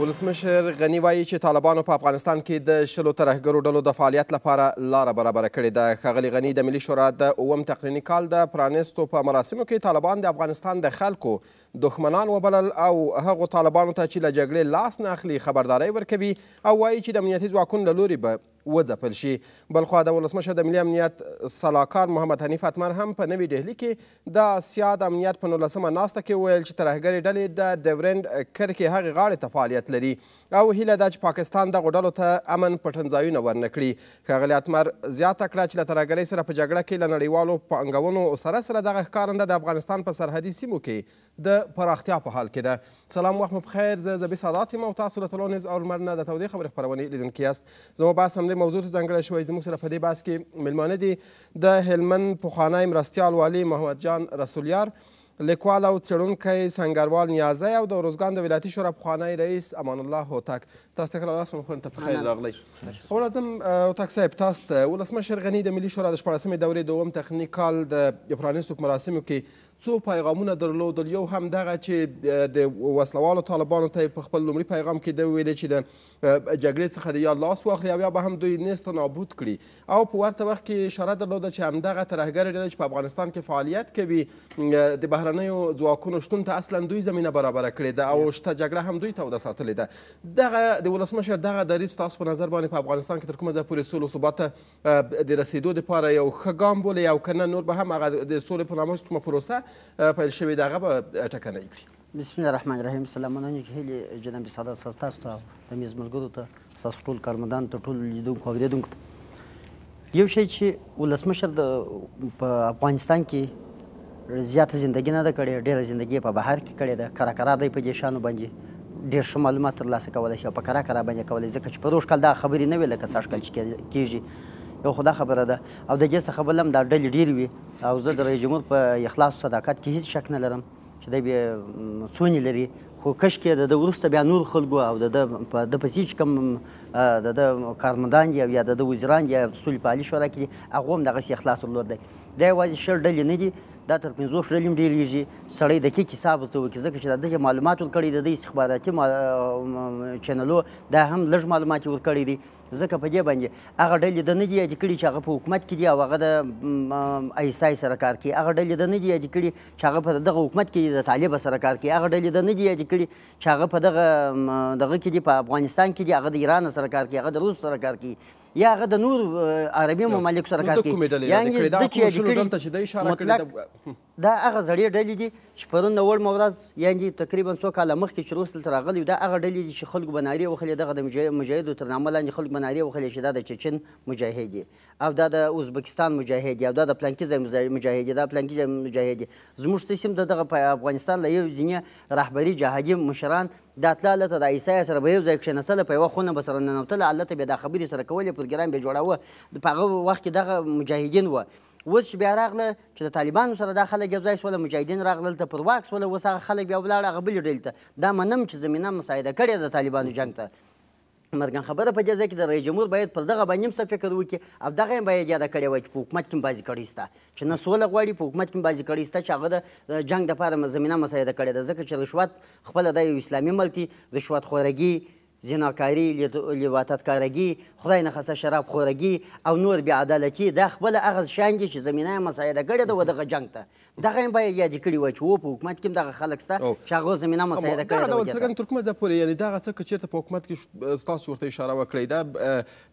ولسمشر غنی وایي چې طالبانو په افغانستان کې د شلو ترهګرو ډلو د فعالیت لپاره لاره برابره کړې ده ښاغلي غني د ملي شورا د اووم تقنیني کال د پرانیستو په مراسمو کې طالبان د افغانستان د خلکو دښمنان وبلل او هغو طالبانو ته چې له جګړې لاس نه اخلي خبرداری ورکوي او وایي چې د امنیتي ځواکونو له لورې به وځپل شي بل خوا د ولسمشر د ملي امنیت سلاکار محمد حنیف اتمر هم په نوې ډهلي کې د آسیا د امنیت په نولسمه ناسته کې ویل چې ترهګرې ډلې د ډیورنډ کرکې هغې غاړې ته فعالیت لري او هیله ده چې پاکستان دغو ډلو ته امن پټنځایونه ورنه کړي ښاغلي اتمر زیاته کړه چې له ترهګرۍ سره په جګړه کې له نړیوالو پانګونو سره سره دغه ښکارنده د افغانستان په سرحدي سیمو کې د پراختیا په حال کې ده سلام وخت مو بخیر زه زبی سادات یم او تاسو له تلونیز او لمر نه د تودې خبرې خپرونې لیدونکي یاست زموږ بحث همدې موضوع ته ځانګړی شوی زموږ سره په دې بحث کې میلمانه دي د هلمند پخوانی مرستیال والي محمد جان رسولیار لیکوال او څېړونکی سنګروال نیازی او د ارزګان د ولایتي شورا پخوانی رئیس امان الله هوتک تاسو ته لاس مو ته په خیر راغلی خو راځم هوتک صاحب تاسو ته ولسمشر غني د ملي شورا د شپاړسمې دورې دوم تخنیکال د پرانیستو مراسمو کې څو پیغامونه درلودل یو هم دغه چې د وسلوالو طالبانو ته په خپل لومړي پیغام کې د ویلي چې د جګړې څخه د یا لاس واخلي او یا به هم دوی نیست نابود کړي او په ورته وخت کې اشاره درلوده چې همدغه ترهګر ډله چې په افغانستان کې فعالیت کوي د بهرنیو ځواکونو شتون ته اصلا دوی زمینه برابره کړې ده او شته جګړه هم دوی توده ساتلې ده دغه د ولسمشر دغه دریځ تاسو په نظر باندې په افغانستان کې تر کومه ځای پورې سولو ثبات ته د رسیدو دپاره یو ښه ګام بولئ او که نه نور به هم هغه د سولې په نامه کومه پروسه پیل شوې د هغه به ټکنۍ کړي بسم الله الرحمن الرحیم سلامونه نیک هیلې جناب سادات صاحب تاسو ته د میز ملګرو ته ستاسو ټول کارمندان ته ټول لیدونکو اورېدونکو ته یو شی چې ولسمشر د په افغانستان کې زیاته زندگی نه ده کړې ډېره زندگی په بهر کې کړې ده کرا کرا دی په دې شانو باندې ډېر ښه معلومات ترلاسه کولی شي او په کرا کرا باندې کولی ځکه چې په روښ کال دا خبرې نه وې لکه سږ کال چې کیږي یو خدا خبره ده او د دې څخه بل هم دا ډلې ډېرې وي او زه د رئیس جمهور په اخلاص صداقت کې هیڅ شک نه لرم چې دی بیا څونې لري خو کشکې د ده وروسته بیا نور خلکو او د ده په ده پسې چې کوم د ده کارمندان دي او یا د ده وزیران دي سولې په علي شورا کې دي هغه هم دغسې اخلاص درلود دی دا یوازې شل ډلې نه دي دا تر 15 شلم ډیریږي سړی دقیق حساب ته وکړي ځکه چې د معلوماتو کړي د استخباراتي چینلو دا هم لږ معلومات ورکړي دي ځکه په دې باندې هغه ډلې د نه دي یاد کړي چې هغه په حکومت کې دي او هغه د ایسای سره کار کوي هغه ډلې د نه دي یاد کړي چې هغه په دغه حکومت کې د طالب سره کار کوي هغه ډلې د نه دي یاد کړي چې هغه په دغه دغه کې دي په افغانستان کې دي هغه د ایران سره کار کوي هغه د روس سره کار کوي یا هغه د نور عربي ممالک سره کار کوي یعنی د چې د دلته چې د اشاره کړی دا هغه زړې ډلې دي چې پرون نوړ مورز یعنی تقریبا څو کاله مخکې چې روس دلته راغلی دا هغه ډلې دي چې خلکو بناري وخلې دغه د مجاهدو تر نامه لاندې خلکو بناري وخلې چې دا د چچن مجاهد دي او دا د ازبکستان مجاهد دي او دا د پلانکیزه مجاهد دي دا پلانکیزه مجاهد دي زموږ تسیم دغه په افغانستان له یو ځینې رهبري جهادي مشران دا تله هلته د عیسی سره به یو ځای کښېنستله په یوه خونه به سره ننوتله هلته بیا دا خبرې سره کولې پروګرام بیا جوړاوه په هغه وخت کې دغه مجاهدین وه اوس چې بیا راغله چې د طالبانو سره دا خلک یو ځای شول مجاهدین راغله دلته پر واک شول اوس هغه خلک بیا ولاړ هغه بلې ډلې ته دا منم چې زمینه مساعده کړې د طالبانو جنګ ته مرګان خبره په جزا کې د رئیس جمهور باید پر دغه باندې څه فکر وکړي او دغه باید یاد کړی وای چې په حکومت کې بازی کړی ستا چې نه سوله غواړي په حکومت کې بازی کړی ستا چې هغه د جنگ د پاره زمينه مساعده کړی ده ځکه چې رشوت خپل د اسلامي ملتي رشوت خورګي زناکاری لیواتت کارګي خدای نه خواسته شراب خورګي او نور بې عدالتي دا خپله هغه شیان دي چې زمینه یې مساعده کړې ده و دغه جنګ ته دغه یې باید یادې کړي وای چې و په حکومت کې هم دغه خلک شته چې هغو زمینه مساعده کړې ده څرګند ترکمزه پورې یعنې دغه څه که چېرته په حکومت کې تاسو ورته اشاره وکړئ دا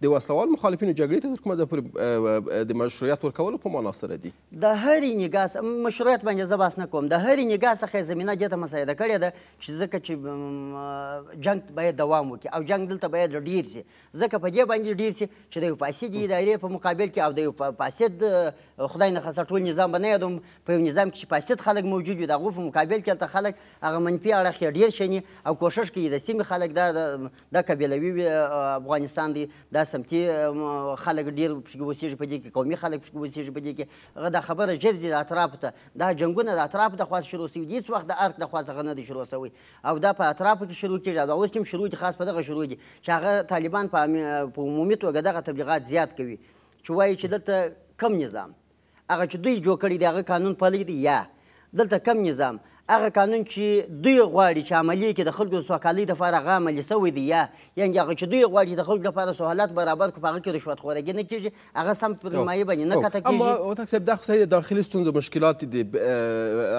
د وسلوال مخالفینو جګړې ته ترکمزه پورې د مشروعیت ورکولو په معنا سره دي د هرې نګاه مشروعیت باندې زه بحث نه کوم د هرې نګاه څخه یې زمینه دې ته مساعده کړې ده چې ځکه چې جنګ باید دوام وکړي او جنګ دلته باید ډېر شي ځکه په دې باید باندې ډیر شي چې د یو فاسدې ادارې په مقابل کې او د یو فاسد خدای نه خاصه ټول نظام به نه یادوم په یو نظام کې چې فاسد خلک موجود وي د هغو په مقابل کې هلته خلک هغه منفي اړخ یې ډیر شني او کوښښ کوي د سیمې خلک دا دا قبیلوي افغانستان دی دا سمتي خلک ډیر پکې اوسېږي په دې کې قومي خلک پکې اوسېږي په دې کې هغه دا خبره ژر ځي د اطرافو ته دا جنګونه د اطرافو د خواص شروع شوي دي هېڅ وخت د ارک د خواص هغه نه دی شروع شوی او دا په اطرافو کې شروع کېږي او اوس کې هم شروع دي خاص په دغه شروع دي چې هغه طالبان په په عمومي توګه دغه تبلیغات زیات کوي چې وایي چې دلته کم نظام هغه چې دوی جوړ کړی دی هغه قانون پلی دی یا دلته کم نظام هغه قانون چې دوی غواړي چې عملی کې د خلکو سوکالۍ لپاره هغه عملي سوی دی یا یعنې هغه چې دوی غواړي چې د خلکو لپاره سهولت برابر کړو په هغه کې رشوتخورګي نه کېږي هغه سم پر مایع باندې نه کته کېږي اما هوتک صاحب دا خو صحیح داخلي ستونزې مشکلات دي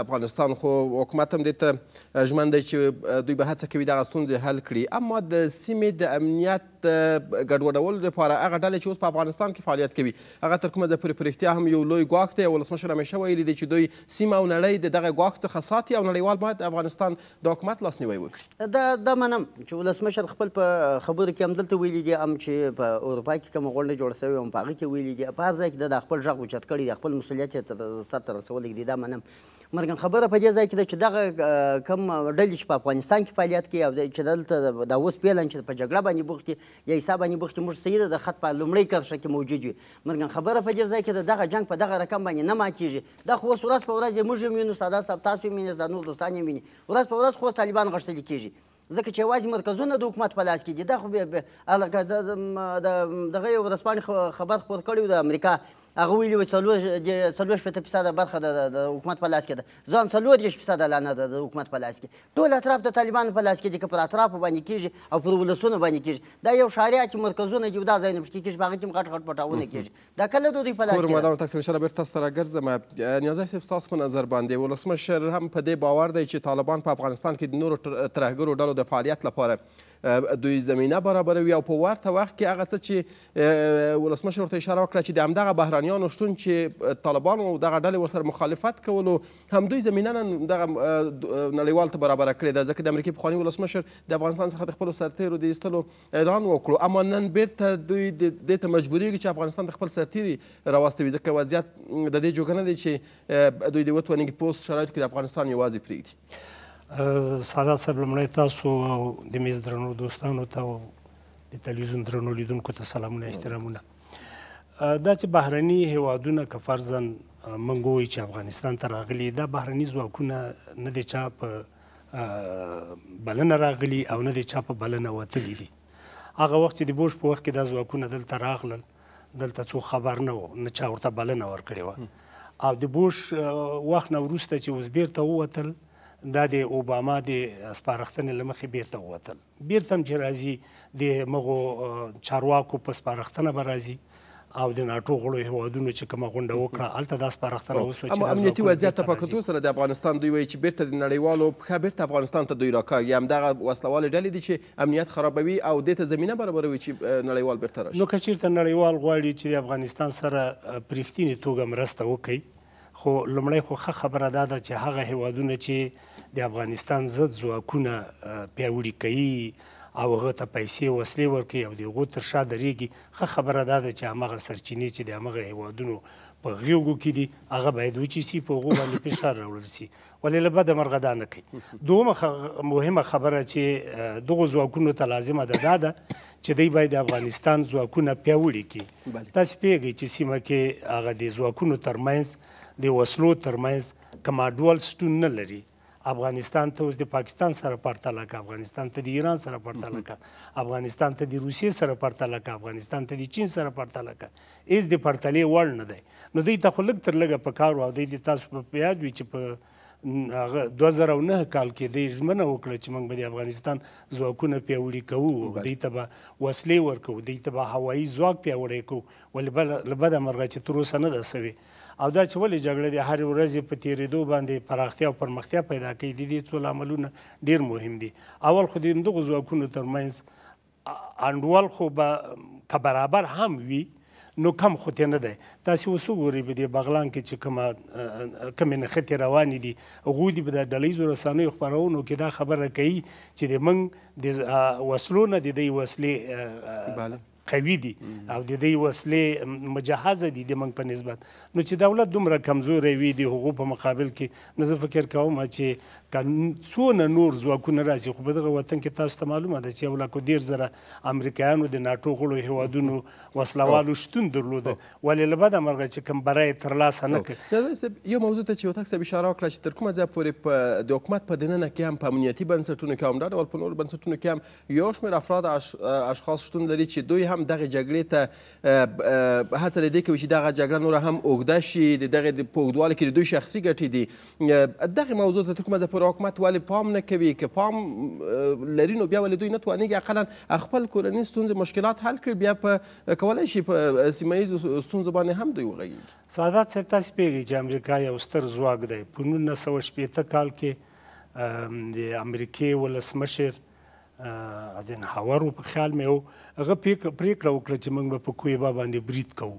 افغانستان خو حکومت هم دې ته ژمن دی چې دوی به هڅه کوي دغه ستونزې حل کړي اما د سیمې د امنیت ګډوډولو لپاره هغه ډلې چې اوس په افغانستان کې فعالیت کوي هغه تر کومه ځای پورې په رښتیا هم یو لوی ګواښ دی ولسمشر همیشه ویلي دی چې دوی سیمه او نړۍ د دغه ګواښ څخه ساتي او نړیوال باید افغانستان د حکومت لاس نیوی وکړي دا دا منم چې ولسمشر خپل په خبرو کې همدلته ویلي دي هم چې په اروپا کې کومه غونډه جوړه شوې هم په هغې کې ویلي دي په هر ځای کې د خپل غږ اوچت کړي د خپل مسؤلیت یې سرته رسولی دي دا منم مرګن خبره په دې ځای کې ده چې دغه کم ډلې چې په افغانستان کې فعالیت کوي او چې دلته دا اوس پیلن چې په جګړه باندې بوختي یا حساب باندې بوختي موږ صحیح ده د خط په لومړۍ کرښه کې موجود وي مرګن خبره په دې ځای کې ده دغه جنگ په دغه رقم باندې نه ماتیږي دا خو اوس ورځ په ورځ موږ هم وینو ساده صاحب تاسو هم وینئ پښتانه دوستان یې ویني ورځ په ورځ خوست طالبان غښتلي کیږي ځکه چې یوازې مرکزونه د حکومت په لاس کې دي دا خو دغه یو ورځپاڼې خبر خپور کړی د امریکا هغه ویلي وو څلور شپېته فیصده برخه د حکومت په لاس کې ده ځان څلور دېرش فیصده لا نه ده د حکومت په لاس کې ټول اطراف د طالبانو په لاس کې دي که پر اطرافو باندې کېږي او پر ولسونو باندې کېږي دا یو ښاریا کې مرکزونه دي دا ځایونه پکې کېږي په هغه کې هم غټ غټ پټاوونه کېږي دا کله د دوی په لاس کې مدار تاسو انشاءالله بېرته تاسو ته راګرځم نیازی صاحب ستاسو په نظر باندې ولسمشر هم په دې باور دی چې طالبان په افغانستان کې د نورو ترهګرو ډلو د فعالیت لپاره دوی زمینه برابروي او په ورته وخت کې هغه څه چې ولسمشر ورته اشاره وکړه چې د همدغه بهرانیانو شتون چې طالبانو دغه ډلې ورسره مخالفت کولو همدوی زمینه نن دغه نړیوال ته برابره کړې ده ځکه د امریکې پخواني ولسمشر د افغانستان څخه د خپلو سرتیرو د ایستلو اعلان وکړو اما نن بیرته دوی دې ته مجبوریږي چې افغانستان د خپل سرتیري راواستوي ځکه وضعیت د دې جوګه نه دی چې دوی د وتوانیږي په اوس شرایطو کې د افغانستان یوازې پرېږدي ساده صاحب لمړی تاسو او د میز درنو دوستانو ته او د تلویزیون درنو لیدونکو ته سلامونه احترامونه دا چې بهرني هیوادونه که فرضاً موږ وایو چې افغانستان ته راغلي دا بهرني ځواکونه نه د چا په بلنه راغلي او نه د چا په بلنه وتلي دي هغه وخت چې د بوش په وخت کې دا ځواکونه دلته راغلل دلته څو خبر نه و نه چا ورته بلنه ورکړې وه او د بوش وخت نه وروسته چې اوس بیرته ووتل دا د اوباما د سپارښتنې له مخې بیرته ووتل بیرته هم چې راځي د مغو چارواکو په سپارښتنه به راځي او د ناتو غړو هیوادونو چې کومه غونډه وکړه هلته دا سپارښتنه وسوه چې امنیتي وضعیت ته په کتو سره د افغانستان دوی وایي چې بیرته د نړیوالو پښه بیرته افغانستان ته دوی راکاږي همدغه وسلوالې ډلې دي چې امنیت خرابوي او دې ته زمینه برابروي چې نړیوال بیرته راشي نو که چېرته نړیوال غواړي چې د افغانستان سره په رښتینې توګه مرسته وکړي خو لمړی خو ښه خبره دا ده چې هغه هیوادونه چې د افغانستان ضد ځواکونه پیاوړي کوي او هغه ته پیسې وسلې ورکوي او د هغو تر شا درېږي ښه خبره دا ده چې همغه سرچینې چې د همغه هیوادونو په غیږو کې دي هغه باید وچیسي په هغو باندې فشار راوړل سي ولې له بده مرغه دا نه کوي دومه مهمه خبره چې دغو ځواکونو ته لازمه ده دا ده چې دوی باید د افغانستان ځواکونه پیاوړي کړي تاسې پوهیږئ چې سیمه کې هغه د ځواکونو ترمنځ د وسلو ترمنځ کومه ډول شتون نه لري افغانستان ته اوس د پاکستان سره پرتله کا افغانستان ته د ایران سره پرتله کا افغانستان ته د روسیې سره پرتله کا افغانستان ته د چین سره پرتله کا هیڅ د پرتلې وړ نه دی نو دوی ته خو لږ تر لږه پکار او دوی د تاسو په یاد وي چې په هغه 2009 کال کې د ژمنه وکړه چې موږ به د افغانستان ځواکونه پیوړي کوو دې ته به وسلې ورکو دې ته به هوایي ځواک پیوړی کوو ولې لبده مرغه چې تر اوسه نه ده سوې او دا چې ولې جګړه د هر ورځې په تیریدو باندې پراختیا او پرمختیا پیدا کوي د دې څو لاملونه ډیر مهم دي اول خو د همدغو ځواکونو ترمنځ انډول خو به که برابر هم وي نو کم خو ته نه دی تاسو اوس وګورئ په دې بغلان کې چې کومه کمې نښتې روانې دي هغوی دې په د ډلیزو رسنیو خپرونو کې دا خبره کوي چې د موږ د وسلو نه د دوی وسلې قوي دي او د دې وسلې مجهزه دي د موږ په نسبت نو چې دولت دومره کمزوری وي د هغو په مقابل کې نو زه فکر کوم چې څونه نور ځواکونه راځي خو په دغه وطن کې تاسو ته معلومه ده چې یو لک ډېر زره امریکایانو د ناټو غړو هیوادونو وسلوالو شتون درلوده ولې له بده مرغه چې کوم بری ترلاسه نه کړي یو موضوع ته چې هوتک صاحب اشاره وکړه چې تر کومه ځایه پورې په د حکومت په دننه کې هم په امنیتي بنسټونو کې هم دا ډول په نورو بنسټونو کې هم یو شمېر افراد اشخاص شتون لري چې دوی هم هم دغه جګړې ته هڅه د دې کوي چې دغه جګړه نوره هم اوږده شي د دغه په اوږدوالي کې د دوی شخصي ګټې دي دغه موضوع ته تر کومه ځه پورې حکومت ولې پام نه کوي که پام لري نو بیا ولې دوی نه توانېږي اقلا خپل کورني ستونزې مشکلات حل کړي بیا په کولی شي په سیمه ییزو ستونزو باندې هم دوی وغږیږي سادات صاحب تاسې پوهېږئ چې امریکا یو ستر ځواک دی په نولس سوه شپېته کال کې د امریکې ولسمشر از این هاور په خیال مې و هغه پریکړه وکړه چې موږ به په کوی باندې برید کوو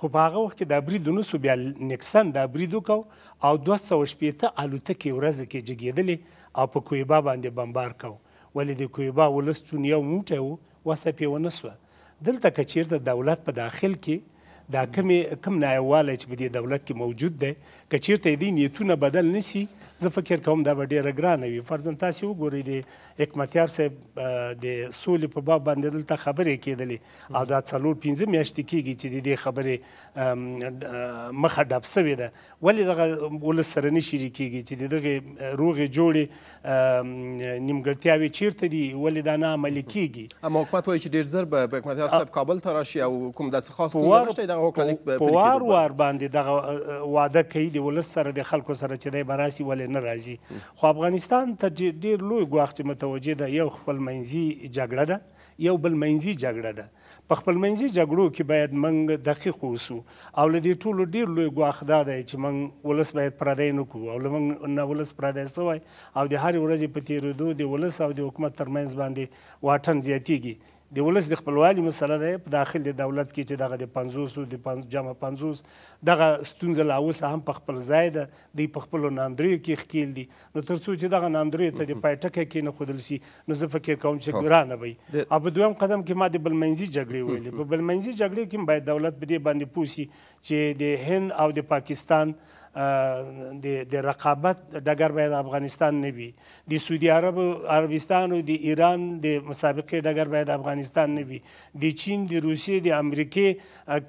خو په هغه وخت کې دا برید نه سو بیا نیکسن دا برید وکړ او دوه سوه شپېته الوتکې ورځ کې جګېدلې او په کویبا باندې بمبار کو ولې د کویبا ولس چون یو موټی و وسه پې ونه سوه دلته که چیرته دولت په داخل کې دا کم کم نایواله چې په دې دولت کې موجود دی که چیرته دې نیتونه بدل نسی زه فکر کوم دا به ډیره ګرانه وي فرضاً تاسې وګورئ د حکمتیار صاحب د سولې په باب باندې دلته خبرې کېدلې او دا څلور پنځه میاشتې کېږي چې د دې خبرې مخه ډب سوې ده ولې دغه ولس سره نه شریکېږي چې د دغې روغې جوړې نیمګړتیاوې چیرته دي ولې دا نه عملي کېږي اما حکومت وایي چې ډېر ژر به حکمتیار صاحب کابل ته راشي او کوم داسې خاص ستونزه نشته دغه هوکړه لیک په وار وار باندې دغه واده کوي د ولس سره د خلکو سره چې دی به راسي ولې نه راځي خو افغانستان ته ډیر لوی ګواښ چې متوجه ده یو خپل منځي جګړه ده یو بل منځي جګړه ده په خپل منځي جګړو کې باید موږ دقیق اوسو او له دې ټولو ډیر لوی ګواښ دا دی چې موږ ولس باید پردی نه کړو او له موږ نه ولس پردی سوی او د هرې ورځې په تېرېدو د ولس او د حکومت ترمنځ باندې واټن زیاتیږي د ولس د خپلوالي مسله ده په داخل د دولت کې چې دغه د 500 د جمع 500 دغه ستونزه لا اوس هم په خپل ځای ده د په خپل ناندري کې خکیل دي نو تر څو چې دغه ناندري ته د پایټکه کې نه خودل شي نو زه فکر کوم چې ګرانه وي او په دویم قدم کې ما د بلمنځي جګړې ویلې په بلمنځي جګړې کې باید دولت په دې باندې پوسی چې د هند او د پاکستان د رقابت ډګر باید افغانستان نه وي د سعودي عرب عربستان او د ایران د مسابقې ډګر باید افغانستان نه وي د چین د روسیې د امریکې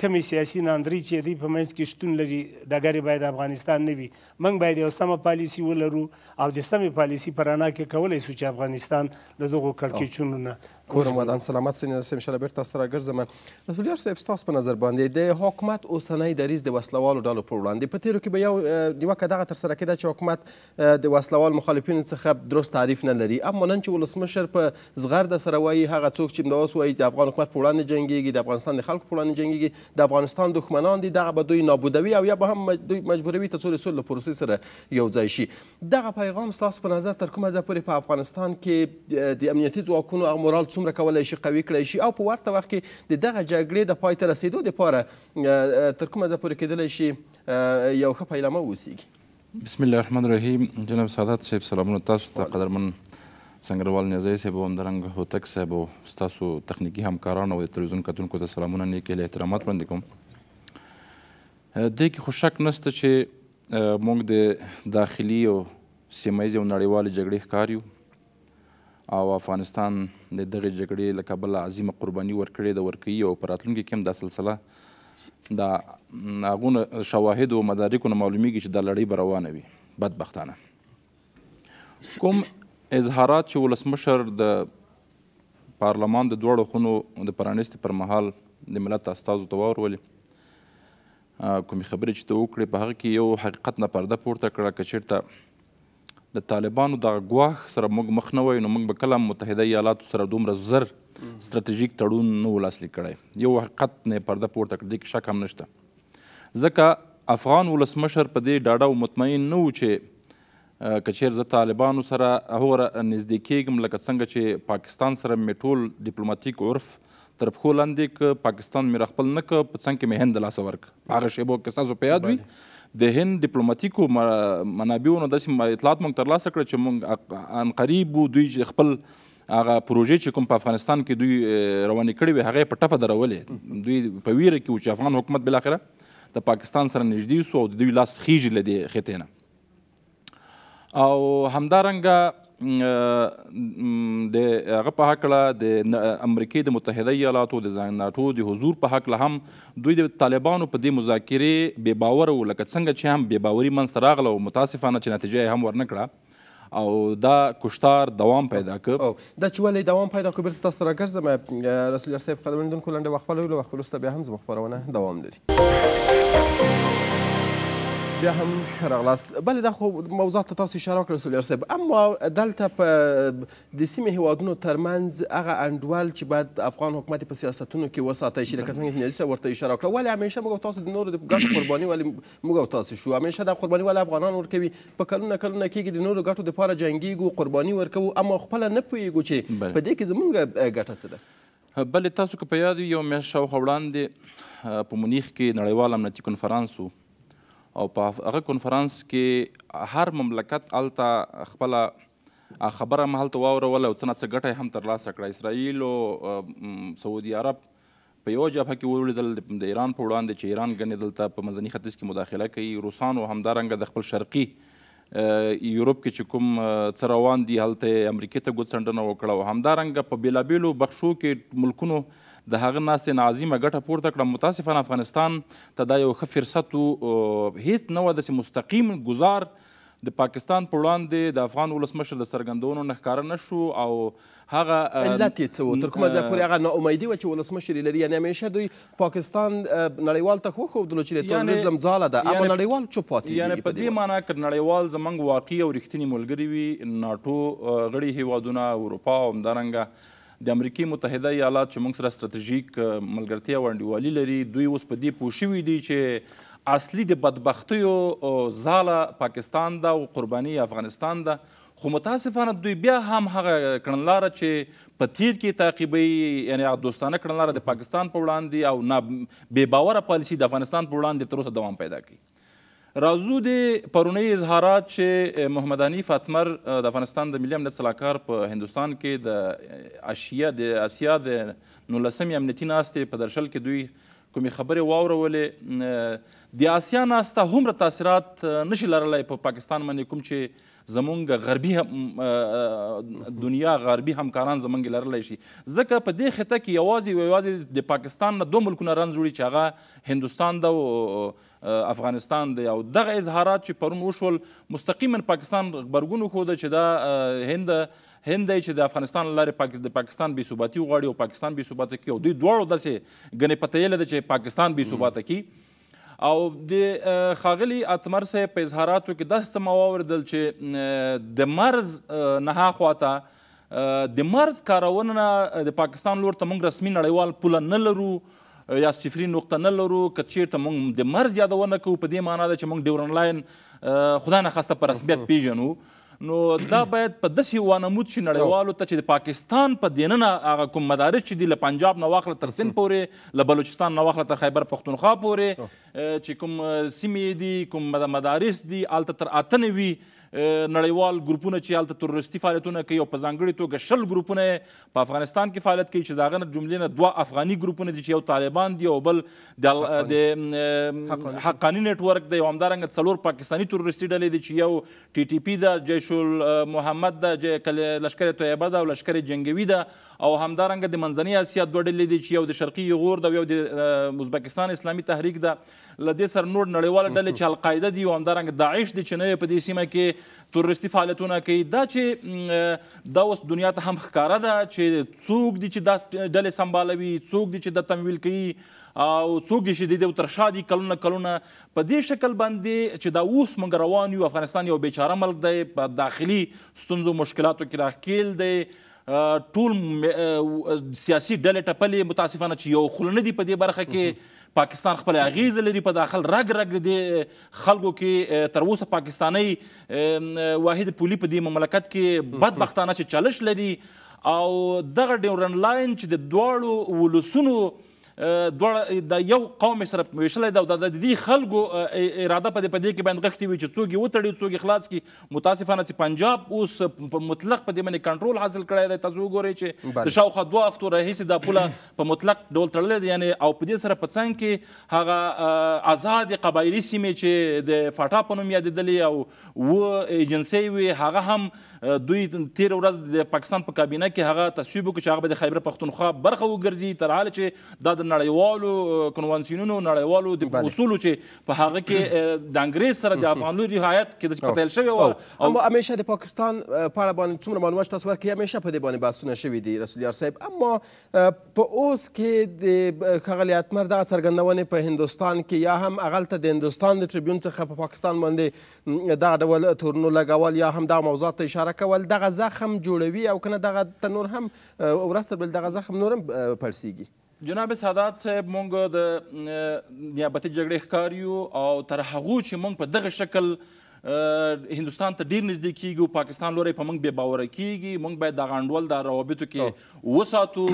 کمی سیاسي ناندري چې دی په منځ کې شتون لري ډګر باید افغانستان نه وي موږ باید یو سمه پالیسی ولرو او د سمې پالیسی په رڼا کې کولی سو چې افغانستان له دغو کړکېچونو نه کور اومدم سلامت سین سم شله بیرته سره ګرځم رسولیار صاحب تاسو په نظر باندې د حکومت اوسنی دریز د وسلوالو ډلو پر وړاندې په تیرو کې به یو نیوکه دغه ترسره کېده چې حکومت د وسلوال مخالفینو څخه درست تعریف نه لري اما نن چې ولسمشر په زغرده سره وایي هغه څوک چې همدا اوس وایي د افغان حکومت پر وړاندې جنګیږي د افغانستان د خلکو پر وړاندې جنګیږي د افغانستان دښمنان دي دغه به دوی نابودوي او یا به هم دوی مجبوروي ته څو رسول پروسې سره یو ځای شي دغه پیغام تاسو په نظر تر کومه ځای پورې په افغانستان کې د امنیتي ځواکونو او مورال څومره کولای شي قوي کړی شي او په ورته وخت کې د دغه جګړې د پای ته رسېدو دپاره تر کومه ځه پورې کېدلی شي یو ښه پیلامه واوسیږي بسم الله الرحمن الرحیم جناب سعادت صاحب سلامونه تاسو ته قدرمن سنگروال نیازی صاحب او همدارنګ هوتک صاحب او ستاسو تخنیکي همکاران او د تلویزیون کتونکو ته سلامونه نیکې له احترامات وړاندې کوم دې کې خو شک نشته چې موږ د داخلي او سیمه ییزې او نړیوالې جګړې ښکار یو او افغانستان د دغه جګړې له کبله عظیمه قرباني ورکړې ده ورکوي او په راتلونکي کې هم دا سلسله دا هغونه شواهدو مدارکو نه معلومیږي چې دا لړۍ به روانه وي بدبختانه کوم اظهارات چې ولسمشر د پارلمان د دواړو خونو د پرانیستې پر مهال د ملت استازو ته واورولې کومې خبرې چې ته وکړې په هغه کې یو حقیقت نه پرده پورته کړه که چېرته د طالبانو دغه ګواښ سره موږ مخ نه وای نو موږ به کله متحده ایالاتو سره دومره زر ستراتیژیک تړون نه و لاسلیک کړی یو حقیقت نه پرده پورته کړ دې کې شک هم نشته ځکه افغان ولسمشر په دې ډاډه او مطمئن نه و چې که چېر زه طالبانو سره هغومره نږدې کېږم لکه څنګه چې پاکستان سره مې ټول ډیپلوماتیک عرف تر پښو لاندې که پاکستان مې راخپل نه که په څنګ کې مې هند د لاسه ورکړه په هغه شیبو کې ستاسو په یاد وي د هند ډیپلوماټیکو منابعونو داسې اطلاعات موږ ترلاسه کړل چې موږ ان قریب دوی خپل هغه پروژې چې کوم په افغانستان کې دوی روانې کړې وي هغه په ټپه درولې دوی په ویره کې و چې افغان حکومت بل اخره د پاکستان سره نږدې سو او دوی لاس خېج لدی خټینه او همدارنګه د هغه په حق له د امریکای د متحده ایالاتو د ځان ناتو د حضور په حق له هم دوی د طالبانو په دې مذاکره بے باور و لکه څنګه چې هم بے باوري منځ راغله او متاسفانه چې نتیجه هم ورنکړه او دا کشتار دوام پیدا کړ او دا چې ولې دوام پیدا کړ بیرته تاسو راګرځم رسول الله صاحب قدرمنونکو لنډه وخت په لوی وخت وروسته بیا هم زموږ خپرونه دوام لري بیا هم ښه راغلاست بلې دا خو موضوع ته تاسو اشاره وکړه رسول صاحب اما دلته په د سیمې هیوادونو ترمنځ هغه انډوال چې باید افغان حکومت په سیاستونو کې وساتای شي لکه څنګه چې نیلسه ورته اشاره وکړه ولې همیشه موږ تاسو د نورو د ګټو قرباني ولې موږ تاسو شو همیشه دا قرباني ولې افغانان ورکوي په کلونه کلونه کېږي د نورو ګټو دپاره جنګیږو قرباني ورکوو اما خپله نه پوهیږو چې په دې کې زموږ ګټه څه ده بلې تاسو که په یاد یو میاشت شاوخوا وړاندې په مونیخ کې نړیوال امنیتي کنفرانس و او په هغه کنفرانس کې هر مملکت الته خپل خبره مهالته واورول او څه نه څه ګټه هم ترلاسه کړه اسرائیل او سعودي عرب په یو جبهه کې ولیدل د ایران په وړاندې چې ایران ګڼې دلته په منځني ختیځ کې مداخله کوي روسانو همدارنګه د خپل شرقي یورپ کې چې کوم څه روان دي هلته امریکې ته ګوتڅنډنه وکړه او همدارنګه په بېلابېلو بخشو کې ملکونو د هغه ناستې نه عظیمه ګټه پورته کړه متاسفانه افغانستان ته دا یو ښه فرصت و هیڅ نه وه داسې مستقیم ګزار د پاکستان په وړاندې د افغان ولسمشر د څرګندونو نه ښکاره نه شو او هغه علت یې څه و تر کومه ځای پورې هغه ناامیدي وه چې ولسمشر یې لري یعنې همیشه دوی پاکستان نړیوال ته وښودلو چې د تروریزم ځاله ده اما نړیوال چوپ پاتې یعنې په دې معنی که نړیوال زموږ واقعي او رښتیني ملګري وي ناټو غړي هیوادونه اروپا او همدارنګه د امریکای متحده ایالات چې موږ سره ستراتیژیک ملګرتیا او انډیوالي لري دوی اوس په دې پوه شوي دي چې اصلي د بدبختیو زاله پاکستان ده او قرباني افغانستان ده خو متاسفانه دوی بیا هم هغه کړنلاره چې په تیر کې تعقیبوي یعنی دوستانه کړنلاره د پاکستان په وړاندې او نه بې باوره پالیسي د افغانستان په وړاندې تر اوسه دوام پیدا کوي رازو د پرونی اظهارات چې محمد علي فاطمر د افغانستان د ملي امنیت صلاحکار په هندستان کې د آسیا د آسیا د نولسمې امنیتي ناستې په درشل کې دوی کومې خبرې واورولې د آسیا ناسته هومره تاثیرات نشي لرلی په پا پاکستان باندې کوم چې زمونږ غربي دنیا غربي همکاران زمونږ لرلی شي ځکه په دې خطه کې یوازې یوازې د پاکستان نه دوه ملکونه رنځ جوړي چې هغه هندوستان ده افغانستان دی او دغه اظهارات چې پرون وشول مستقیما پاکستان غبرګون وښوده چې دا هند هند دی چې د افغانستان لارې د پاکستان بې ثباتي وغواړي او پاکستان بې ثباته کړي او دوی دواړو داسې ګنې پته یې ده چې پاکستان بې ثباته کړي او د خاغلی اتمر صاحب په اظهاراتو کې داسې څه واوردل چې د مرز نه خواته د مرز کارونه د پاکستان لور ته موږ رسمي نړیوال پوله نه لرو یا صفري نقطه نه لرو که چیرته موږ د مرز یادونه کوو په دې معنا ده چې موږ ډیورن لاین خدای نخواسته په رسمیت پیژنو نو دا باید په داسې وانمود شي نړیوالو ته چې د پاکستان په دننه هغه کوم مدارس چې دي له پنجاب نه واخله تر سند پورې له بلوچستان نه واخله تر خیبر پښتونخوا پورې چې کوم سیمې دي کوم مدارس دي هلته تر اته نوي نړیوال ګروپونه چې هلته تروریستي فعالیتونه کوي او په ځانګړې توګه شل ګروپونه په افغانستان کې فعالیت کوي چې د هغه جملې نه دوه افغاني ګروپونه دي چې یو طالبان دي او بل د حقانی نیټورک دی او همدارنګه څلور پاکستاني تروریستي ډلې دي چې یو ټي ټي پي ده جیش جيش محمد ده لشکر طیبه ده او لشکر جنګوي ده او همدارنګه د منځنۍ اسیا دوه ډلې دي چې یو د شرقي غور ده یو د ازبکستان اسلامي تحریک ده له دې سره نور نړیواله ډلې چې القاعده دي او همدارنګه داعش دي چې نوې په دې سیمه کې تروریستي فعالیتونه کوي دا چې دا اوس دنیا ته هم ښکاره ده چې څوک دي چې دا ډلې سمبالوي څوک دي چې دا تمویل کوي او څوک چې د دې تر شا دي کلونه کلونه په دې شکل باندې چې دا اوس موږ روان یو افغانستان یو بیچاره ملک دی په داخلي ستونزو مشکلاتو کې راکیل دی ټول سیاسي ډلې ټپلې متاسفانه چې یو خوله نه دي په دې برخه کې پاکستان خپل اغیز لري په داخل رګ رګ د خلکو کې تر اوسه پاکستانی واحد پولی په دې مملکت کې بدبختانه چې چالش لري او دغه ډیورن لاین چې د دواړو ولسونو دوړ د یو قوم سره ویشلې دا د دې خلکو اراده په دې پدې کې باندې غښتې وي چې څوک یې وتړي څوک یې خلاص کړي متاسفانه چې پنجاب اوس په مطلق په دې باندې کنټرول حاصل کړی دی تاسو وګورئ چې د شاوخوا دوه هفتو راهیسې دا پوله په مطلق ډول تړلې ده یعنی او په دې سره په څنګ کې هغه آزاد قبایلي سیمې چې د فاټا په نوم یادېدلې او و ایجنسۍ وي هغه هم دوی تیر ورځ د پاکستان په کابینه کې هغه تصویب وکړ چې هغه به د خیبر پښتونخوا برخه وګرځي تر حال چې دا د نړیوالو کنوانسیونونو نړیوالو د اصولو چې په هغه کې د انګریز سره د افغان لوی حمایت کې د پټیل شوی و اما همیشه د پاکستان په اړه باندې څومره معلومات تاسو ورکړي همیشه په دې باندې بحثونه شوي دي رسول یار صاحب اما په اوس کې د ښاغلي اتمر دغه څرګندونې په هندوستان کې یا هم هغلته د هندوستان د تریبیون څخه په پاکستان باندې دغه ډول تورنو لګول یا هم دغه موضوعات ته اشاره کول دغه زخم جوړوي او کنه دغه تنور هم ورستر بل دغه زخم نورم پړسیږي جناب سادات صاحب مونږ د نیابتي جګړې ښکاریو او تر هغو چې مونږ په دغه شکل هندستان ته ډیر نږدې کیږو پاکستان لوري په موږ بې باوره کیږي موږ باید دغه انډول د روابطو کې وساتو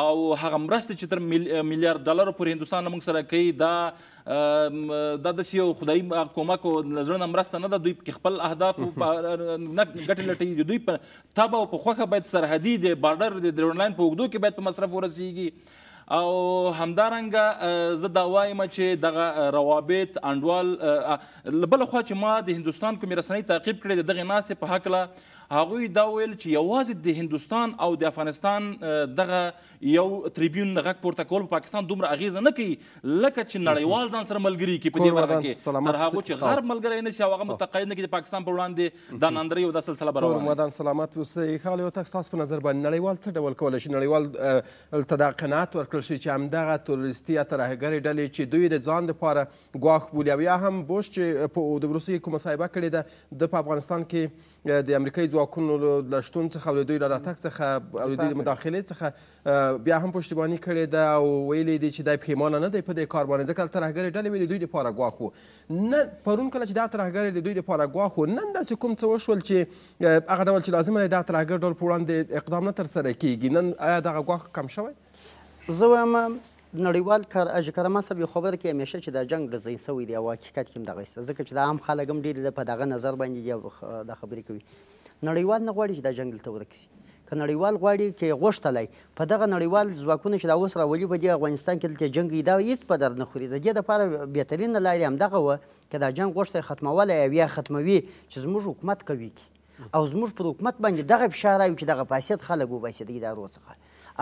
او هغه مرسته چې تر میلیارډ ډالر پورې هندستان موږ سره کوي دا دا د یو خدای کومک او نظرونه مرسته نه ده دوی کې خپل اهداف او ګټه لټي دوی په تبه او په خوخه باید سرحدي د بارډر د ډرون لاین په وګدو کې باید په مصرف ورسیږي او همدارنګه زه دا وایم چې دغه روابط انډوال بل خو چې ما د هندستان کومې رسنۍ تعقیب کړې د دغه ناسې په حق هغوی دا ویل چې یوازې د هندستان او د افغانستان دغه یو تریبیون غږ پورته کول په پاکستان دومره اغیزه نه کوي لکه چې نړیوال ځان سره ملګری کې په دې برخه کې تر هغه چې غرب ملګری نه شي او هغه متقاعد نه کړي د پاکستان په وړاندې دا ناندري او دا سلسله به روانه مدان سلامت اوسئ ښاغلی هوتک ستاسو په نظر باندې نړیوال څه ډول کولی شي نړیوال ته دا قناعت ورکړل شي چې همدغه تروریستي یا ترهګرې ډلې چې دوی د ځان دپاره ګواښ بولي او یا هم بوش چې په د روسیې کومه صاحبه کړې ده د په افغانستان کې د امریکایي ځواکونو له شتون څخه او له دوی له راتګ څخه او د دوی د مداخلې څخه بیا هم پشتیباني کړې ده او ویلې دي چې دی پښیمانه نه دی په دې کار باندې ځکه ترهګرې ډلې ویلې دوی دپاره ګواښ و نه پرون کله چې دا ترهګرې د دوی دپاره ګواښ و نن داسې کوم څه وشول چې هغه ډول چې لازمه دی دا ترهګر ډول په وړاندې اقدام نه ترسره کیږي نن آیا دغه ګواښ کم شوی زه وایم نړیوال کار اجکرما سبي خبر کې همیشه چې دا جنگ د زین سوي دی او حقیقت کې دغه څه ځکه چې د عام خلګم ډیر په دغه نظر باندې د خبرې کوي نړیوال نه غواړي چې دا جنګ دلته ورک شي که نړیوال غواړي چې غوښتلی په دغه نړیوال ځواکونه چې دا اوس راولي په دې افغانستان کې دلته جنګ دا هېڅ په در نه خوري د دې دپاره بهترینه لارې همدغه وه که دا جنګ غوښتی ختمولی او یا ختموي چې زموږ حکومت قوي کړي او زموږ پر حکومت باندې دغه فشار راوي چې دغه فاسد خلک وباسي د ادارو څخه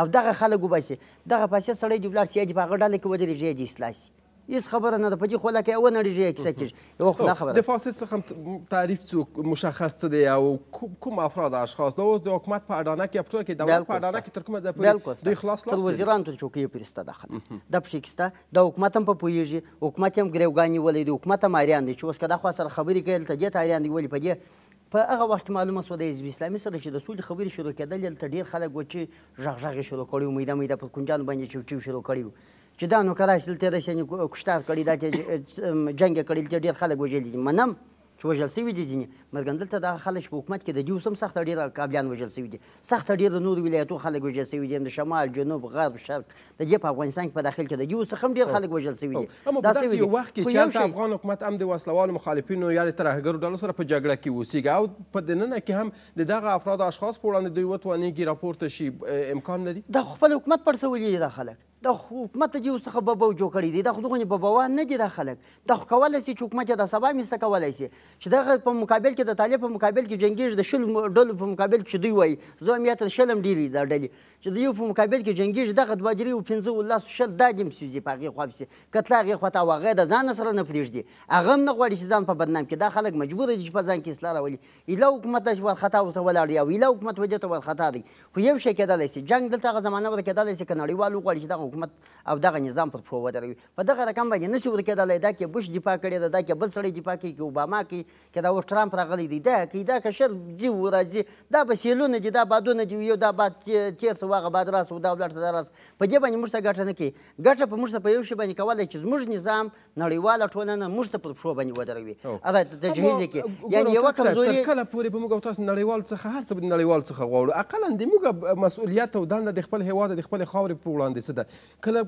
او دغه خلک وباسي دغه فاسد سړی دې ولاړ سي یا دې په هغه ډله کې ودرېږي یا دې اصلاح سي هیڅ خبره نه ده په دې خوله کې او نړیږي کیسه کېږي یو خو دا خبره د فاسد څخه تعریف څوک مشخص څه دی او کوم افراد اشخاص دا اوس د حکومت په اډانه کې پټو کې د دولت په اډانه کې تر کومه ځای پورې دوی خلاص لاس وزیران ته چوکۍ پرسته داخل د پښکسته د حکومت هم په پویږي حکومت هم ګریوګانی ولې د حکومت هم اړین دي چې اوس کدا خو سره خبرې کوي ته دې ته اړین دي ولې په دې په هغه وخت معلومه سو د حزب اسلامي سره چې د سولې خبرې شروع کېدل هلته ډېر خلک و چې غږ غږ یې شروع کړي وو میده میده په کونجانو باندې چوچو شروع کړي وو چې دا نو کرا شل تیر شي کوشتار کړي دا چې جنگ کړي تیر ډیر خلک وجل دي منم چې وژل سوي دي ځینې مرګن دلته دغه خلک په حکومت کې د دې اوسم سخته ډېره قابلیان وژل سوي دي سخته ډېر د نورو ولایتو خلک وژل سوي دي د شمال جنوب غرب شرق د دې په افغانستان کې په داخل کې د دې اوس هم ډېر خلک وژل سوي دي دا سوي دي وخت کې چې افغان حکومت هم د وسلوالو مخالفینو یا ترهګرو ډلو سره په جګړه کې اوسېږي او په دننه کې هم د دغه افراد اشخاص په وړاندې دوی وتوانېږي راپورته شي امکان لري دا خپل حکومت پړسولي دي دا خلک د حکومت دی وسخه به بو جوړ کړی دی د خودغه په بوا نه دي د خلک د کولای شي چې حکومت د سبا مسته کولای شي چې دغه په مقابل کې د طالب په مقابل کې جنگیږي د شل ډلو په مقابل کې دوی وای زو امیت شلم ډیری دا ډلې چې د یو په مقابل کې جنگیږي دغه د واجری او 15 ولس شل دا دیم سوزي پاغي خو بس کتل هغه خو تا واغه د ځان سره نه پریږدي هغه نه غواړي چې ځان په بدنام کې دا خلک مجبور دي چې په ځان کې اصلاح راولي اله حکومت د شوال خطا ورته ولاړ یا اله حکومت وجه ته ول خطا دی خو یو شي کېدلی شي جنگ دلته هغه زمانه ور کېدلی شي کناړي والو غواړي چې دغه حکومت او دغه نظام پر پښو ودروي په دغه رقم باندې نشي ورکېدلی دا کې بش دفاع کړې ده دا کې بل سړی دفاع کوي کې اوباما کوي کې دا اوس ټرامپ راغلی دی دا کوي دا که شر ځي و راځي دا به سیلونه دي دا بادونه دي یو دا باد تېر سو هغه باد راسو دا ولاړ سو دا راسو په دې باندې موږ ته ګټه نه کوي ګټه په موږ ته په یو شي باندې کولی چې زموږ نظام نړیواله ټولنه موږ ته پر پښو باندې ودروي اته تجهیز کې یعنې یوه کمزوري کله پورې به موږ او تاسو نړیوال څخه هر څه نړیوال څخه غواړو اقلا د موږ مسؤلیت او دنده د خپل هیواد د خپل خاورې په وړاندې څه ده کله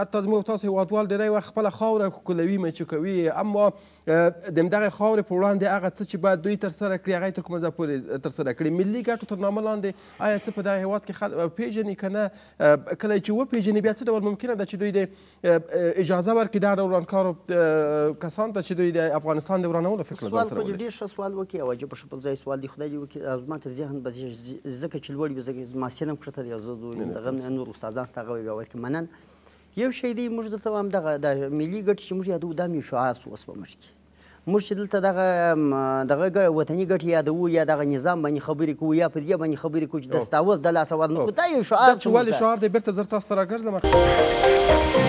حتی زموږ تاسو هیوادوال ډېری وخت خپله خاوره ښکلوي مچوکوي اما د همدغې خاورې په وړاندې هغه څه چې باید دوی ترسره کړي هغه یې تر کومه ځای پورې ترسره کړي ملي ګټو تر نامه لاندې آیا څه په دغه هیواد کې خلک پېژني که نه کله چې وپېژني بیا څه ډول ممکنه ده چې دوی د اجازه ورکړي دغه ډول ورانکارو کسانو ته چې دوی د افغانستان د ورانولو فکر له ځان سره ولري ډېر ښه سوال وکړي او عجیبه ښه پر ځای سوال دی خدای دې وکړي زما ته ذهن به ځکه چې لوړ وي ځکه زما سینم کښته دی او زه دغه نور استادان ستا غوږ اول کې افغانان یو شی دی موږ دلته هم دغه د ملي ګټې چې موږ یادو دا مې شعار سو اوس په موږ کې موږ چې دلته دغه دغه وطني ګټې یادو یا دغه نظام باندې خبرې کوو یا په دې باندې خبرې کوو چې دستاوز د لاسه ورنکو دا یو شعار چې ولې شعار دی بیرته زر تاسو ته راګرځم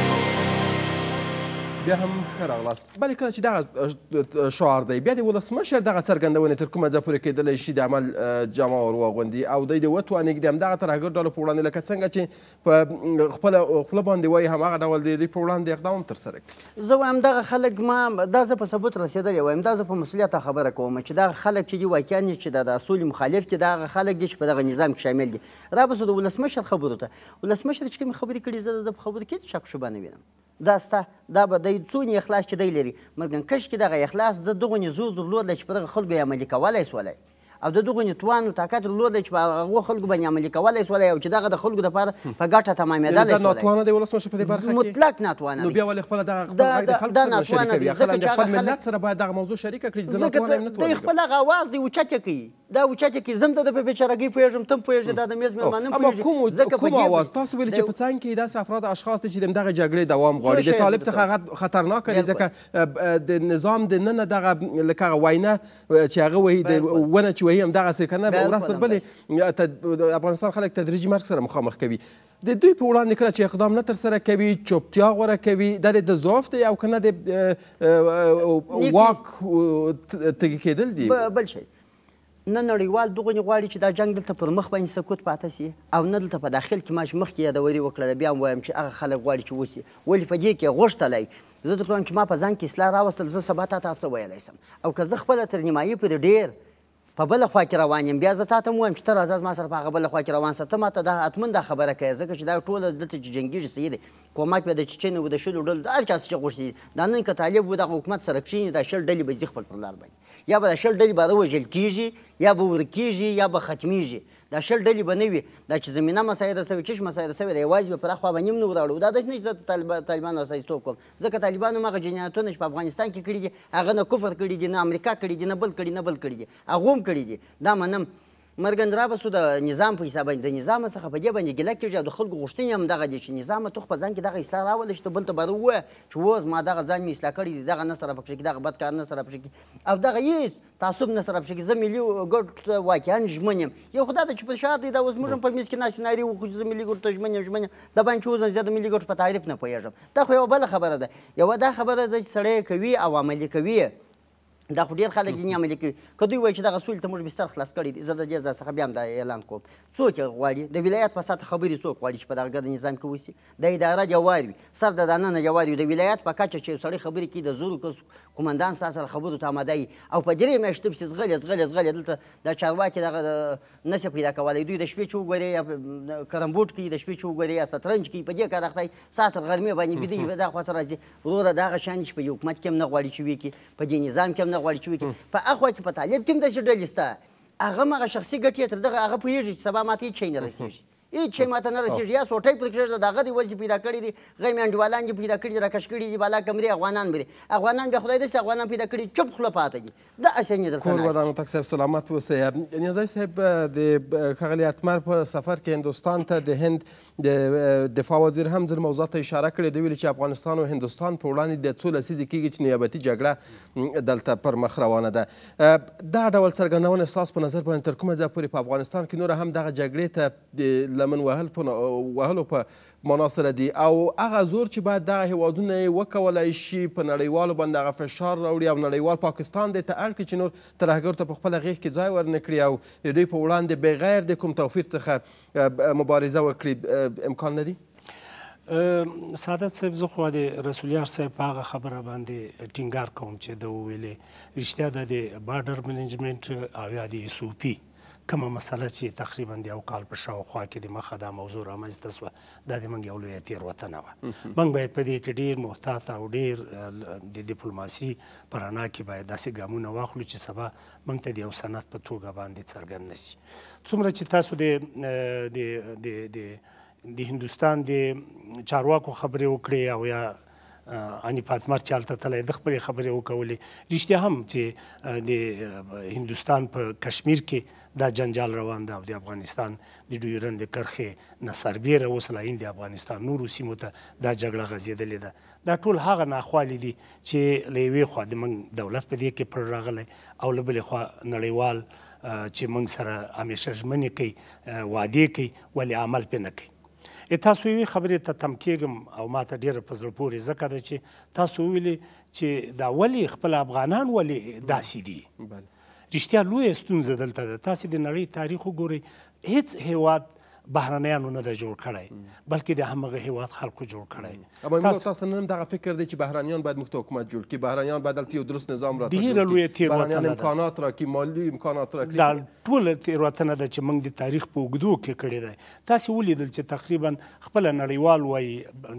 بیا هم ښه راغلاست بلې کله چې دغه شعار دی بیا د ولسمشر دغه څرګندونې تر کومه ځای پورې کیدلی شي د عمل جامه ور واغوندي او دی د وتوانېږدي همدغه ترهګر ډلو په وړاندې لکه څنګه چې په خپله خوله باندې وایي هماغه ډول د دوی په وړاندې اقدام هم ترسره کړي زه وایم دغه خلک ما دا زه په ثبوت رسېدلی وایم دا زه په مسؤلیت خبره کوم چې دغه خلک چې دي واقعا چې د اصول مخالف دي دغه خلک دي چې په دغه نظام کې شامل دي رابسو د ولسمشر خبرو ته ولسمشر چې کومې خبرې کړي زه د خبرو کې شک شوبه نه وینم دا ستا دا به دی دی څونه اخلاص چې دی لري مګر کش کې دغه اخلاص د دغه نزو درلودل چې په دغه خلکو یې عملي کولای سولی او د دغو نتوانو طاقت درلودی چې په هغو خلکو باندې عملي کولی سولی او چې دغه د خلکو دپاره په ګټه تمامېدلی ناتوانه دی ولسمشر په دې برخه کې مطلق ناتوانه دی نو بیا ولې خپله دغه خپل غږ د خلکو سره شریکوي اخلاً د خپل ملت سره باید دغه موضوع شریکه کړي چې زه ناتوانه یم نتوانه دی خپل هغه اواز دی اوچته کوي دا اوچته کوي زه هم د ده په بېچارګۍ پوهېږم ته هم پوهېږې دا د میز مېلمانه هم پوهېږي کوم اواز تاسو ویلي چې په څنګ کې داسې افراد اشخاص دي چې دغه جګړې دوام غواړي د طالب څخه هغه خطرناک دی ځکه د نظام د ننه دغه لکه هغه وینا چې هغه وایي د ونه چې به هم دغه څه کنه به ورځ تر بلې افغانستان خلک تدریجي مرګ سره مخامخ کوي د دوی په وړاندې کله چې اقدام نه ترسره کوي چوپتیا غوره کوي دا د ضعف دی او که نه د واک تږي کېدل دي بل شی نه نړیوال دغونې غواړي چې دا جنګ دلته پر مخ باندې سکوت پاتې سي او نه دلته په داخل کې ما چې مخکې یادوري وکړه بیا هم وایم چې هغه خلک غواړي چې وسي ولې په دې کې غوښتلی زه درته وایم چې ما په ځان کې اصلاح راوستل زه سبا تا ته څه ویلی سم او که زه خپله تر نیمایي پورې ډېر په بل خوا کې روان یم بیا زه تاته وایم چې ته راځه زما سره په هغه بل خوا کې روان سه ته ماته دا حتمن دا خبره کوي ځکه چې دا ټوله دلته چې جنګیږي څه دی کومک به د چچن و د شلو ډلو هر چا چې غوښتي دا نن که طالب و د حکومت سره کښېني دا شل ډلې به ځي خپل پر لار باندې یا به دا شل ډلې به وژل کېږي یا به ورکېږي یا به ختمیږي دا شل ډلې به نه وي دا چې زمینه مسایده سوې چش مسایده سوې ده یوازې به پراخ خوا به نیم نه وراړو دا داسې نه چې زه طالبانو استازیتوب کوم ځکه طالبانو هم هغه جنایتونه چې په افغانستان کې کړي دي هغه نه کفر کړي دي نه امریکا کړي دي نه بل کړي نه بل کړي دي هغه هم کړي دي دا منم مرګن را به سو د نظام په حساب باندې د نظام څخه په دې باندې ګله کېږي د خلکو غوښتنې هم دغه دي چې نظام ته په ځان کې دغه اصلاح راولې چې بل ته به ووایه چې اوس ما دغه ځان مې اصلاح کړی دی دغه نه سره پکښې دغه بد کار نه سره پکښې او دغه هېڅ تعصب نه سره پکښې زه ملي ګډ ته واقعا ژمن یم یو خو دا ده چې په شا دی دا اوس موږ هم په میز کې ناست نارې وخو چې زه ملي ګډ ته ژمن یم ژمن یم دا باندې چې اوس زه د ملي ګډ په تعریف نه پوهېږم دا خو یوه بله خبره ده یوه دا خبره ده چې سړی کوي او عملي کوي دا خو ډېر خلک دیني عملي کوي که دوی وایي چې دغه سولې ته موږ بستر خلاص کړی دی زه د دې ځای څخه بیا هم دا اعلان کوم څوک یې غواړي د ولایت په سطح خبرې څوک غواړي چې په دغه ګرد نظام کې اوسي د اداره جوار وي سر د دانه نه جوار وي د ولایت په کچه چې یو سړی خبرې کوي د زرو کسو قومندان ستا سره خبرو ته آماده وي او په درې میاشتو پسې ځغلې ځغلې ځغلې دلته د چارواکي دغه نسې پیدا کولی دوی د شپې چې وګورې یا کرمبوټ کوي د شپې چې وګورې یا شطرنج کوي په دې کار اخته ستا تر غرمې باندې ویده وي دا خوا سره راځي وروره دا هغه شیان چې په یو حکومت کې هم نه غواړي چې وي کې په دې نظام کې هم نه غواړي چې وي کې په هغه خوا کې په طالب کې هم داسې ډلې شته هغه مغه شخصي ګټې تر دغه هغه پوهېږي چې سبا ماته هېڅ شی نه رسېږي هیڅ شی ماته نه رسېږي یا سوټۍ پرې کېږده د هغه دې وزې پیدا کړي دي هغه یې مې انډیوالان دې پیدا کړي دي راکش کړي دي بالا کمرې افغانان به دي افغانان بیا خدای داسې افغانان پیدا کړي چپ خوله پاتې دي دا اسې نه درته کور ودان تک صاحب سلامت اوسئ نیازی صاحب د ښاغلي اتمر په سفر کې هندوستان ته د هند د دفاع وزیر هم ځینې موضوع ته اشاره کړې ده ویلي چې افغانستان او هندوستان په وړاندې د څو لسیزې کېږي چې نیابتي جګړه دلته پر مخ روانه ده دا ډول څرګندونه ستاسو په نظر باندې تر کومه ځای پورې په افغانستان کې نوره هم دغه جګړې ته لمن وهل په وهلو په مناصره دي او هغه زور چې باید دغه هیوادونه یې وکولی شي په نړیوالو باندې هغه فشار راوړي او نړیوال پاکستان دی ته اړ کړي چې نور ترهګرو ته په خپله غېږ کې ځای ورنه کړي او د دوی په وړاندې بغیر د کوم توفیر څخه مبارزه وکړي امکان لري سعادت صاحب زه خو د رسولیار صاحب په هغه خبره باندې ټینګار کوم چې د ویلې رښتیا د بارډر منیجمنت او یا د ایس او پی کومه مسله چې تقریبا د یو کال په شاوخوا کې د مخه دا موضوع رامنځته شوه دا د موږ یو لویه تېروتنه وه موږ باید په دې کې ډېر محتاط او ډېر د ډیپلوماسي په رڼا کې باید داسې ګامونه واخلو چې سبا موږ ته د یو سند په توګه باندې څرګند نه شي څومره چې تاسو د د د د د هندوستان د چارواکو خبرې وکړې او یا انی فاطمه چې هلته تللی د خپلې خبرې وکولې رښتیا هم چې د هندوستان په کشمیر کې دا جنجال روان ده او د افغانستان د ډیورند کرښې نه سربیره اوس لا د افغانستان نورو سیمو ته دا جګړه غځېدلې ده دا ټول هغه ناخوالې دي چې له یوې خوا د موږ دولت په دې کې پړ راغلی او له بلې خوا نړیوال چې موږ سره همیشه ژمنې کوي وعدې کوي ولې عمل پې نه کوي تاسو یوې خبرې ته تم کېږم او ما ته ډېره په زړه پورې ځکه ده چې تاسو وویلې چې دا ولې خپل افغانان ولې داسې دي بله رښتیا لویه ستونزه دلته ده تاسې د نړۍ تاریخ وګورئ هیڅ هیواد بهرنیانو نه د جوړ کړی بلکې د همغه هیواد خلکو جوړ کړی اما موږ تاسو نن دغه فکر دی چې بهرنیان باید موږ حکومت جوړ کړي بهرنیان باید دلته یو درست نظام راته ډیره لوی تیروتنه امکانات راکړي مالی امکانات راکړي دا ټول تیروتنه ده چې موږ د تاریخ په اوږدو کې کړې ده تاسو ولیدل چې تقریبا خپل نړیوال وای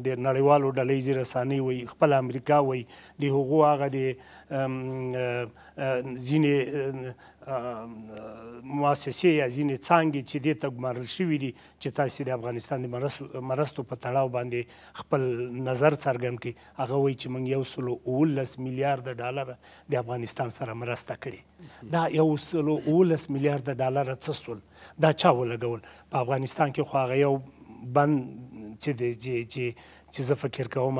د نړیوالو ډلې رسانې وای خپل امریکا وای د هغو هغه د ځینې مؤسسې یا ځینې څانګې چې دې ته ګمارل شوي دي چې تاسې د افغانستان د مرستو په تړاو باندې خپل نظر څرګند کړي هغه وایي چې موږ یو سلو اوولس میلیارده ډالره د افغانستان سره مرسته کړې دا یو سلو اوولس میلیارده ډالره څه سول دا چا ولګول په افغانستان کې خو هغه یو بند چې د چې چې زه فکر کوم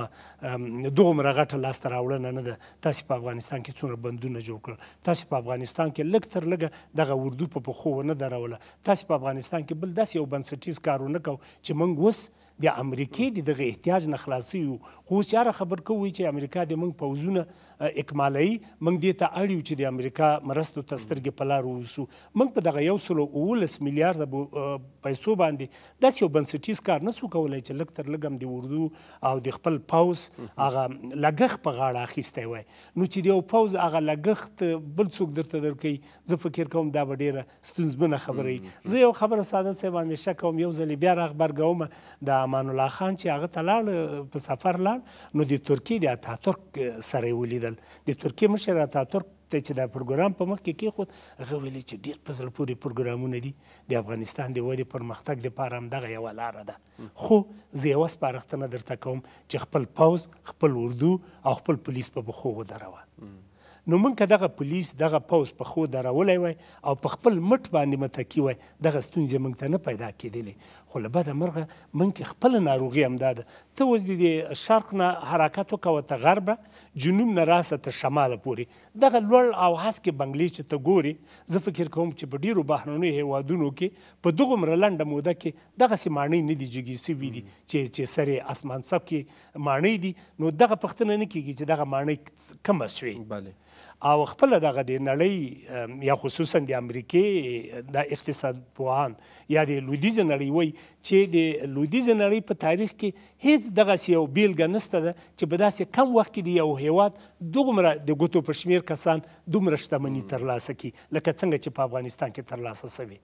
دومره غټه لاسته راوړنه نه ده تاسې په افغانستان کې څومره بندونه جوړ کړل تاسې په افغانستان کې لږ تر لږه دغه اردو په پښو ونه دروله تاسې په افغانستان کې بل داسې یو بنسټیز کار ونه کو چې موږ اوس د امریکې د دغه احتیاج نه خلاصي یو خو اوس یاره خبر کوو چې امریکا د موږ پوځونه اکمالي موږ دې ته اړ یو چې د امریکا مرستو ته سترګې په لار ووسو موږ په دغه یو سلو اوولس میلیارده پیسو باندې داسې یو بنسټیز کار نسو کولی چې لږ تر لږ هم د اردو او د خپل پوز هغه لګښت په غاړه اخیستی وای نو چې د یو پوز هغه لګښت بل څوک درته درکوي زه فکر کوم دا به ډېره ستونزمنه خبره وي زه یو خبره ساده صاحب همیشه کوم یو ځل بیا راخبر کوم د امان الله خان چې هغه ته لاړ په سفر لاړ نو د ترکیې د اتاتورک سره یې ولید لیدل د ترکیې مشر اتاتورک ته چې دا پروګرام په مخ کې کېښود هغه ویلي چې ډېر په زړه پورې پروګرامونه دي د افغانستان د ودې پرمختګ لپاره همدغه یوه لاره ده خو زه یوه سپارښتنه درته کوم چې خپل پوز خپل اردو او خپل پولیس په پښو ودروه نو مونږ که دغه پولیس دغه پوز په خو درولی وای او په خپل مټ باندې متکي وای دغه ستونزې مونږ ته نه پیدا کېدلې خو له بده مرغه منکې خپله ناروغي همدا ده ته اوس د دې شرق نه حرکت وکوه ته غربه جنوب نه راسه ته شماله پورې دغه لوړ او هسکې بنګلې چې ته ګورې زه فکر کوم چې په ډیرو بهرنیو هیوادونو کې په دغومره لنډه موده کې دغسې ماڼۍ نه دي جګې سوي دي چې چې سرې اسمان څپ کې ماڼۍ دي نو دغه پوښتنه نه کېږي چې دغه ماڼۍ کمه سوې بله او خپل دغه د نړۍ یا خصوصا د امریکې د اقتصاد پوهان یا د لویدیز نړۍ وای چې د لویدیز نړۍ په تاریخ کې هیڅ دغه یو بیلګه نشته ده چې په داسې کم وخت کې د یو هیواد دومره د ګوتو په شمیر کسان دومره شتمني ترلاسه کړي لکه څنګه چې په افغانستان کې ترلاسه شوي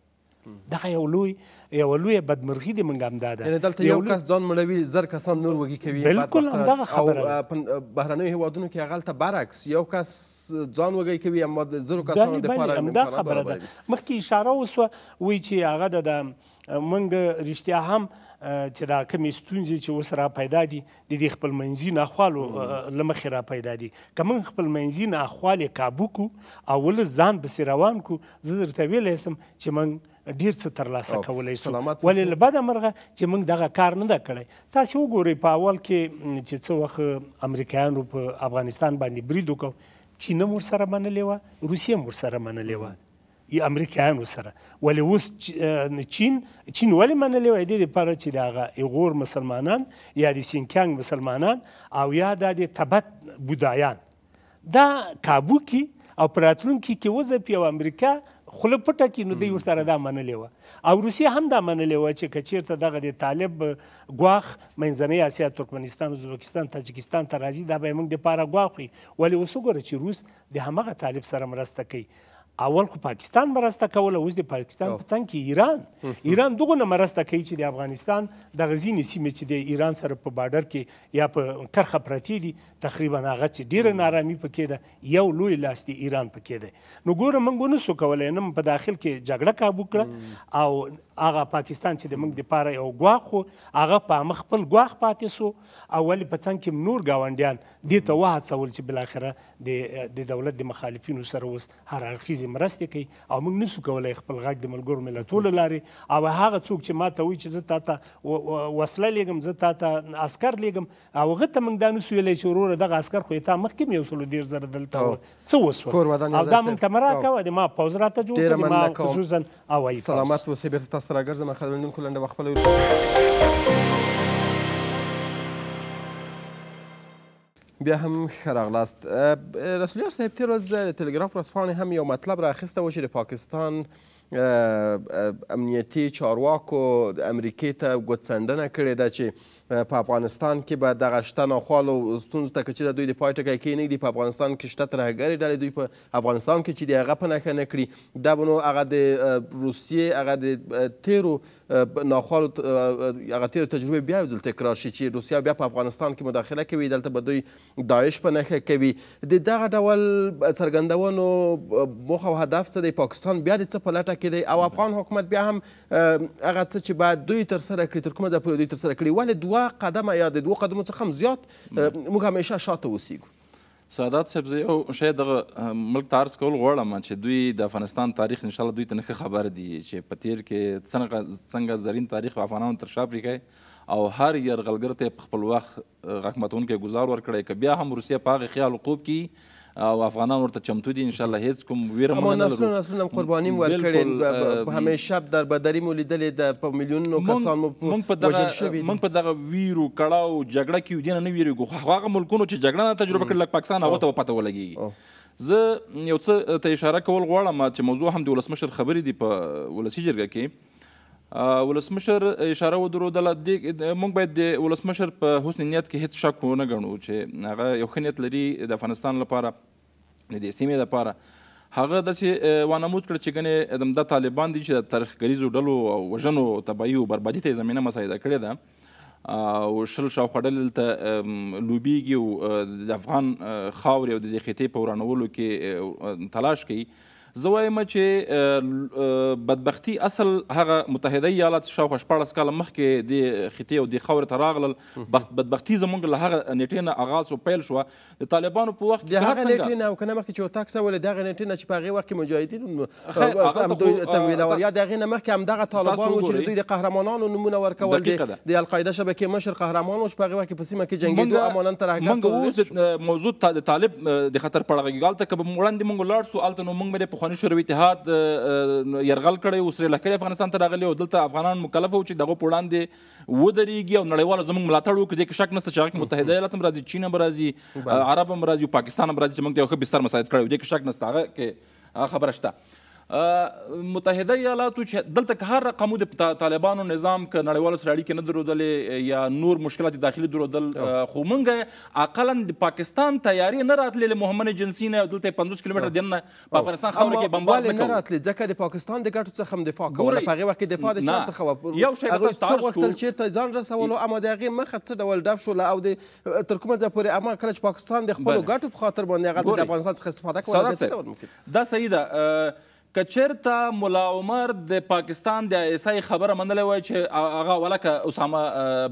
دغه یو لوی یو لوی بدمرغي دی مونږ هم دا ده یعنی دلته یو کس ځان مړوي زر کسان نور وږي کوي بالکل همدغه خبره او بهرنیو هیوادونو کې هغلته برعکس یو کس ځان وږي کوي اما د زرو کسانو دپاره همدغه خبره ده مخکې اشاره وسوه وایي چې هغه د مونږ رښتیا هم چې دا کمی ستونزې چې اوس را پیدا دي د دې خپل منځي ناخوالو له مخې را پیدا دي که موږ خپل منځي ناخوالې کابو کړو او ولس ځان پسې روان کړو زه درته ویلی سم چې موږ ډیر څه ترلاسه کولی شو ولې له بده مرغه چې موږ دغه کار نه ده کړی تاسې وګورئ په اول کې چې څه وخت امریکایانو په افغانستان باندې برید وکړ چین هم ورسره منلې وه روسیه هم ورسره منلې وه امریکایانو سره ولې اوس چین چین ولې منلې وه دې دپاره چې د هغه ایغور مسلمانان یا د سینکیانګ مسلمانان او یا دا د تبت بودایان دا کابو کې او په راتلونکي کې وځپي او امریکا خوله پټه کې نو دوی ورسره دا منلې وه او روسیه هم دا منلې وه چې که چېرته دغه د طالب ګواښ منځنۍ اسیا ترکمنستان ازبکستان تاجکستان ته راځي دا به یې موږ دپاره ګواښ وي ولې اوس وګوره چې روس د همغه طالب سره مرسته کوي اول خو پاکستان مرسته کوله اوس د پاکستان په څنګ کې ایران ایران دغه نه مرسته کوي چې د افغانستان د غزینې سیمې چې د ایران سره په بارډر کې یا په کرخه پرتی دي تقریبا هغه چې ډیره نارامي پکې ده یو لوی لاس د ایران پکې ده نو ګوره موږ نه سو کولای نم په داخل کې جګړه کابو کړه او هغه پاکستان چې د موږ دپاره یو ګواښ خو هغه په مخ خپل ګواښ پاتې سو او ولې په څنګ کې نور ګاونډیان دې ته وهڅول چې بالاخره د دولت د مخالفینو سره اوس هر اړخیزې مرستې کوي او موږ نسو کولی خپل غږ د ملګرو ملتونو لارې او هغه څوک چې ما ته وایي چې زه تا ته وسله لیږم زه تا ته عسکر لیږم هغه ته موږ دا نسو ویلی چې وروره دغه عسکر خو یې تا مخکې یو سلو ډېر زره دلته څه وسول او دا موږ ته مه راکوه د ما پوځ راته جوړ کړه د ما خصوصا او سلامت اوسئ بېرته تاسو ته راګرځم خبرونه کوم لنډه وخپل بیا هم خراغلاست رسول الله صاحب تیر ورځ ټلګراف ورځپاڼې هم یو مطلب راخیسته و چې د پاکستان امنیتي چارواکو امریکې ته ګوتڅنډنه کړې ده چې په افغانستان کې به دغه شته ناخوالو ستونزو ته که چې د دوی د پای ټکی کښېنږدي دی په افغانستان کې شته ترهګرې ډلې دوی په افغانستان کې چې دی هغه په نښه نه کړي دا به نو هغه د روسیې هغه د تیرو ناخوالو هغه تیرو تجربې بیا یو ځل تکرار شي چې روسیه بیا په افغانستان کې مداخله کوي دلته به دوی داعش په نښه کوي د دغه ډول څرګندونو موخه او هدف څه دی پاکستان بیا د څه په لټه کې دی او افغان حکومت بیا هم هغه څه چې باید دوی ترسره کړي تر کومه ځای پورې دوی ترسره کړي ولې دوه دوه قدمه یا د دوه قدمو څخه هم زیات موږ همیشه شاته اوسیږو سعادت صاحب زه یو شی دغه ملک ته عرض کول غواړم چې دوی د افغانستان تاریخ انشاءالله دوی ته نه خبر دي چې په تیر کې څنګه څنګه زرین تاریخ افغانانو تر شا پرېښی او هر یرغلګر ته په خپل وخت غاکمتون کې گزار ورکړی که بیا هم روسیه په هغې خیال عقوب کړي او افغانان ورته چمتو دي ان شاء الله هیڅ کوم ویره مونږ نه لرو نسلونه نسلونه قرباني ورکړي همیشه در بدري مو لیدلې د په میلیونونو کسان مو وژل شوي مونږ په دغه ویرو کړاو جګړه کې یو دینه نه ویریږو خو هغه ملکونو چې جګړه نه تجربه کړل لکه پاکستان هغه ته پته ولګېږي زه یو څه ته اشاره کول غواړم چې موضوع هم د ولسمشر خبرې دي په ولسی جرګه کې ولسمشر اشاره ودرودله د مونږ باید د ولسمشر په حسن نیت کې هیڅ شک ونه ګڼو چې هغه یو ښه نیت لري د افغانستان لپاره د دې سیمې لپاره هغه داسې وانمود کړ چې ګنې همدا طالبان دي چې د ترهګریزو ډلو او وژنو تباهي او بربادي ته یې زمینه مساعده کړې ده او شل شاوخوا ډلې دلته لوبېږي او د افغان خاورې او د دې خطې په ورانولو کې تلاش کوي زه وایم چې بدبختی اصل هغه متحده ایالات شاوخوا شپاړس کاله مخکې دې خطې او دې خاورې ته راغلل بدبختي زموږ له هغه نیټې نه آغاز او پیل شوه د طالبانو په وخت کې هغه نیټې نه او که نه مخکې چې اتاک سوه له دغه نیټې نه چې په هغې وخت کې مجاهدین دوی تمویلول یا د هغې نه مخکې همدغه طالبان وو چې دوی د قهرمانانو نومونه ورکول د القاعده شبکې مشر قهرمان وو چې په هغې وخت کې په سیمه کې جنګېدو امانن تر حقیقت موضوع د طالب د خطر په اړه غږېږو هلته که به وړاندې موږ ولاړ شو هلته نو موږ به پخوانی شوروي اتحاد یرغل کړی اوس یې لښکرې افغانستان ته راغلی او دلته افغانان مکلف و چې د هغو په وړاندې ودرېږي او نړیوالو زموږ ملاتړ وکړي دې کې شک نشته چې هغه کې متحده ایالات هم راځي چین هم راځي عرب هم راځي او پاکستان هم راځي چې موږ ته یو ښه بستر مساعد کړی و دې کې شک نشته هغه کې خبره شته متحده ایالاتو چې دلته که هر رقمو د طالبانو نظام که نړیوالو سره اړیکې نه درلودلې یا نور مشکلات داخلي درلودل خو موږ عقلا د پاکستان تیاری نه راتلې له مهمنې جنسي نه دلته پنځوس کیلومتره دننه په افغانستان خاوره کې بمبار نه کوو نه راتلې ځکه د پاکستان د ګټو څخه هم دفاع کوله په هغې وخت کې دفاع د چا څخه وه یو شی به تاسو غوښتل چېرته ځان رسولو اما د هغې مخه څه ډول ډب شوله او د تر کومه ځای پورې اما کله چې پاکستان د خپلو ګټو په خاطر باندې هغه د افغانستان څخه استفاده کوله دا صحیح ده کچرته مولا عمر د پاکستان د ایسای خبره منلې وای چې هغه ولکه اسامه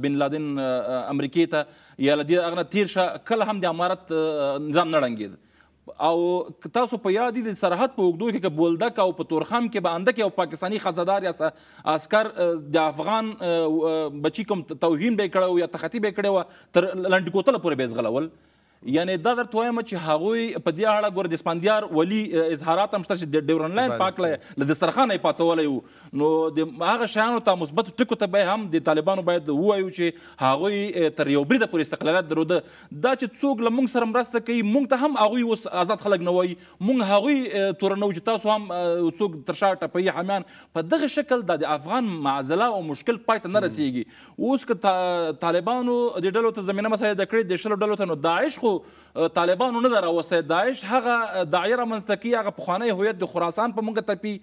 بن لادن امریکې ته یا لدی هغه تیر شه کله هم د امارت نظام نړنګید او تاسو په یاد دي سرحد په وګدو کې بولدک او په تورخم کې به انده کې او پاکستانی خزادار یا عسكر د افغان بچی کوم توهین به کړو یا تختی به کړو تر لنډ کوتل پورې به زغلول یعنی دا درته وایم چې هغوی په دې اړه ګوره د اسپاندیار ولی اظهارات هم شته چې ډیورن لاین پاک له دسترخانه یې پاڅولی وو نو د هغه شیانو ته مثبتو ټکو ته به هم د طالبانو باید ووایو چې هغوی تر یو بریده پورې استقلالات درلوده دا چې څوک له موږ سره مرسته کوي موږ ته هم هغوی اوس آزاد خلک نه وایي موږ هغوی تورنو چې تاسو هم څوک تر شا ټپوي حامیان په دغه شکل دا د افغان معضله او مشکل پای ته نه رسیږي اوس که طالبانو دې ډلو ته زمینه مساعده کړې د شلو ډلو ته نو داعش خو خو طالبانو نه دراوسته داعش هغه دایره منځتکی هغه پخوانی هویت د خراسان په موږ تپی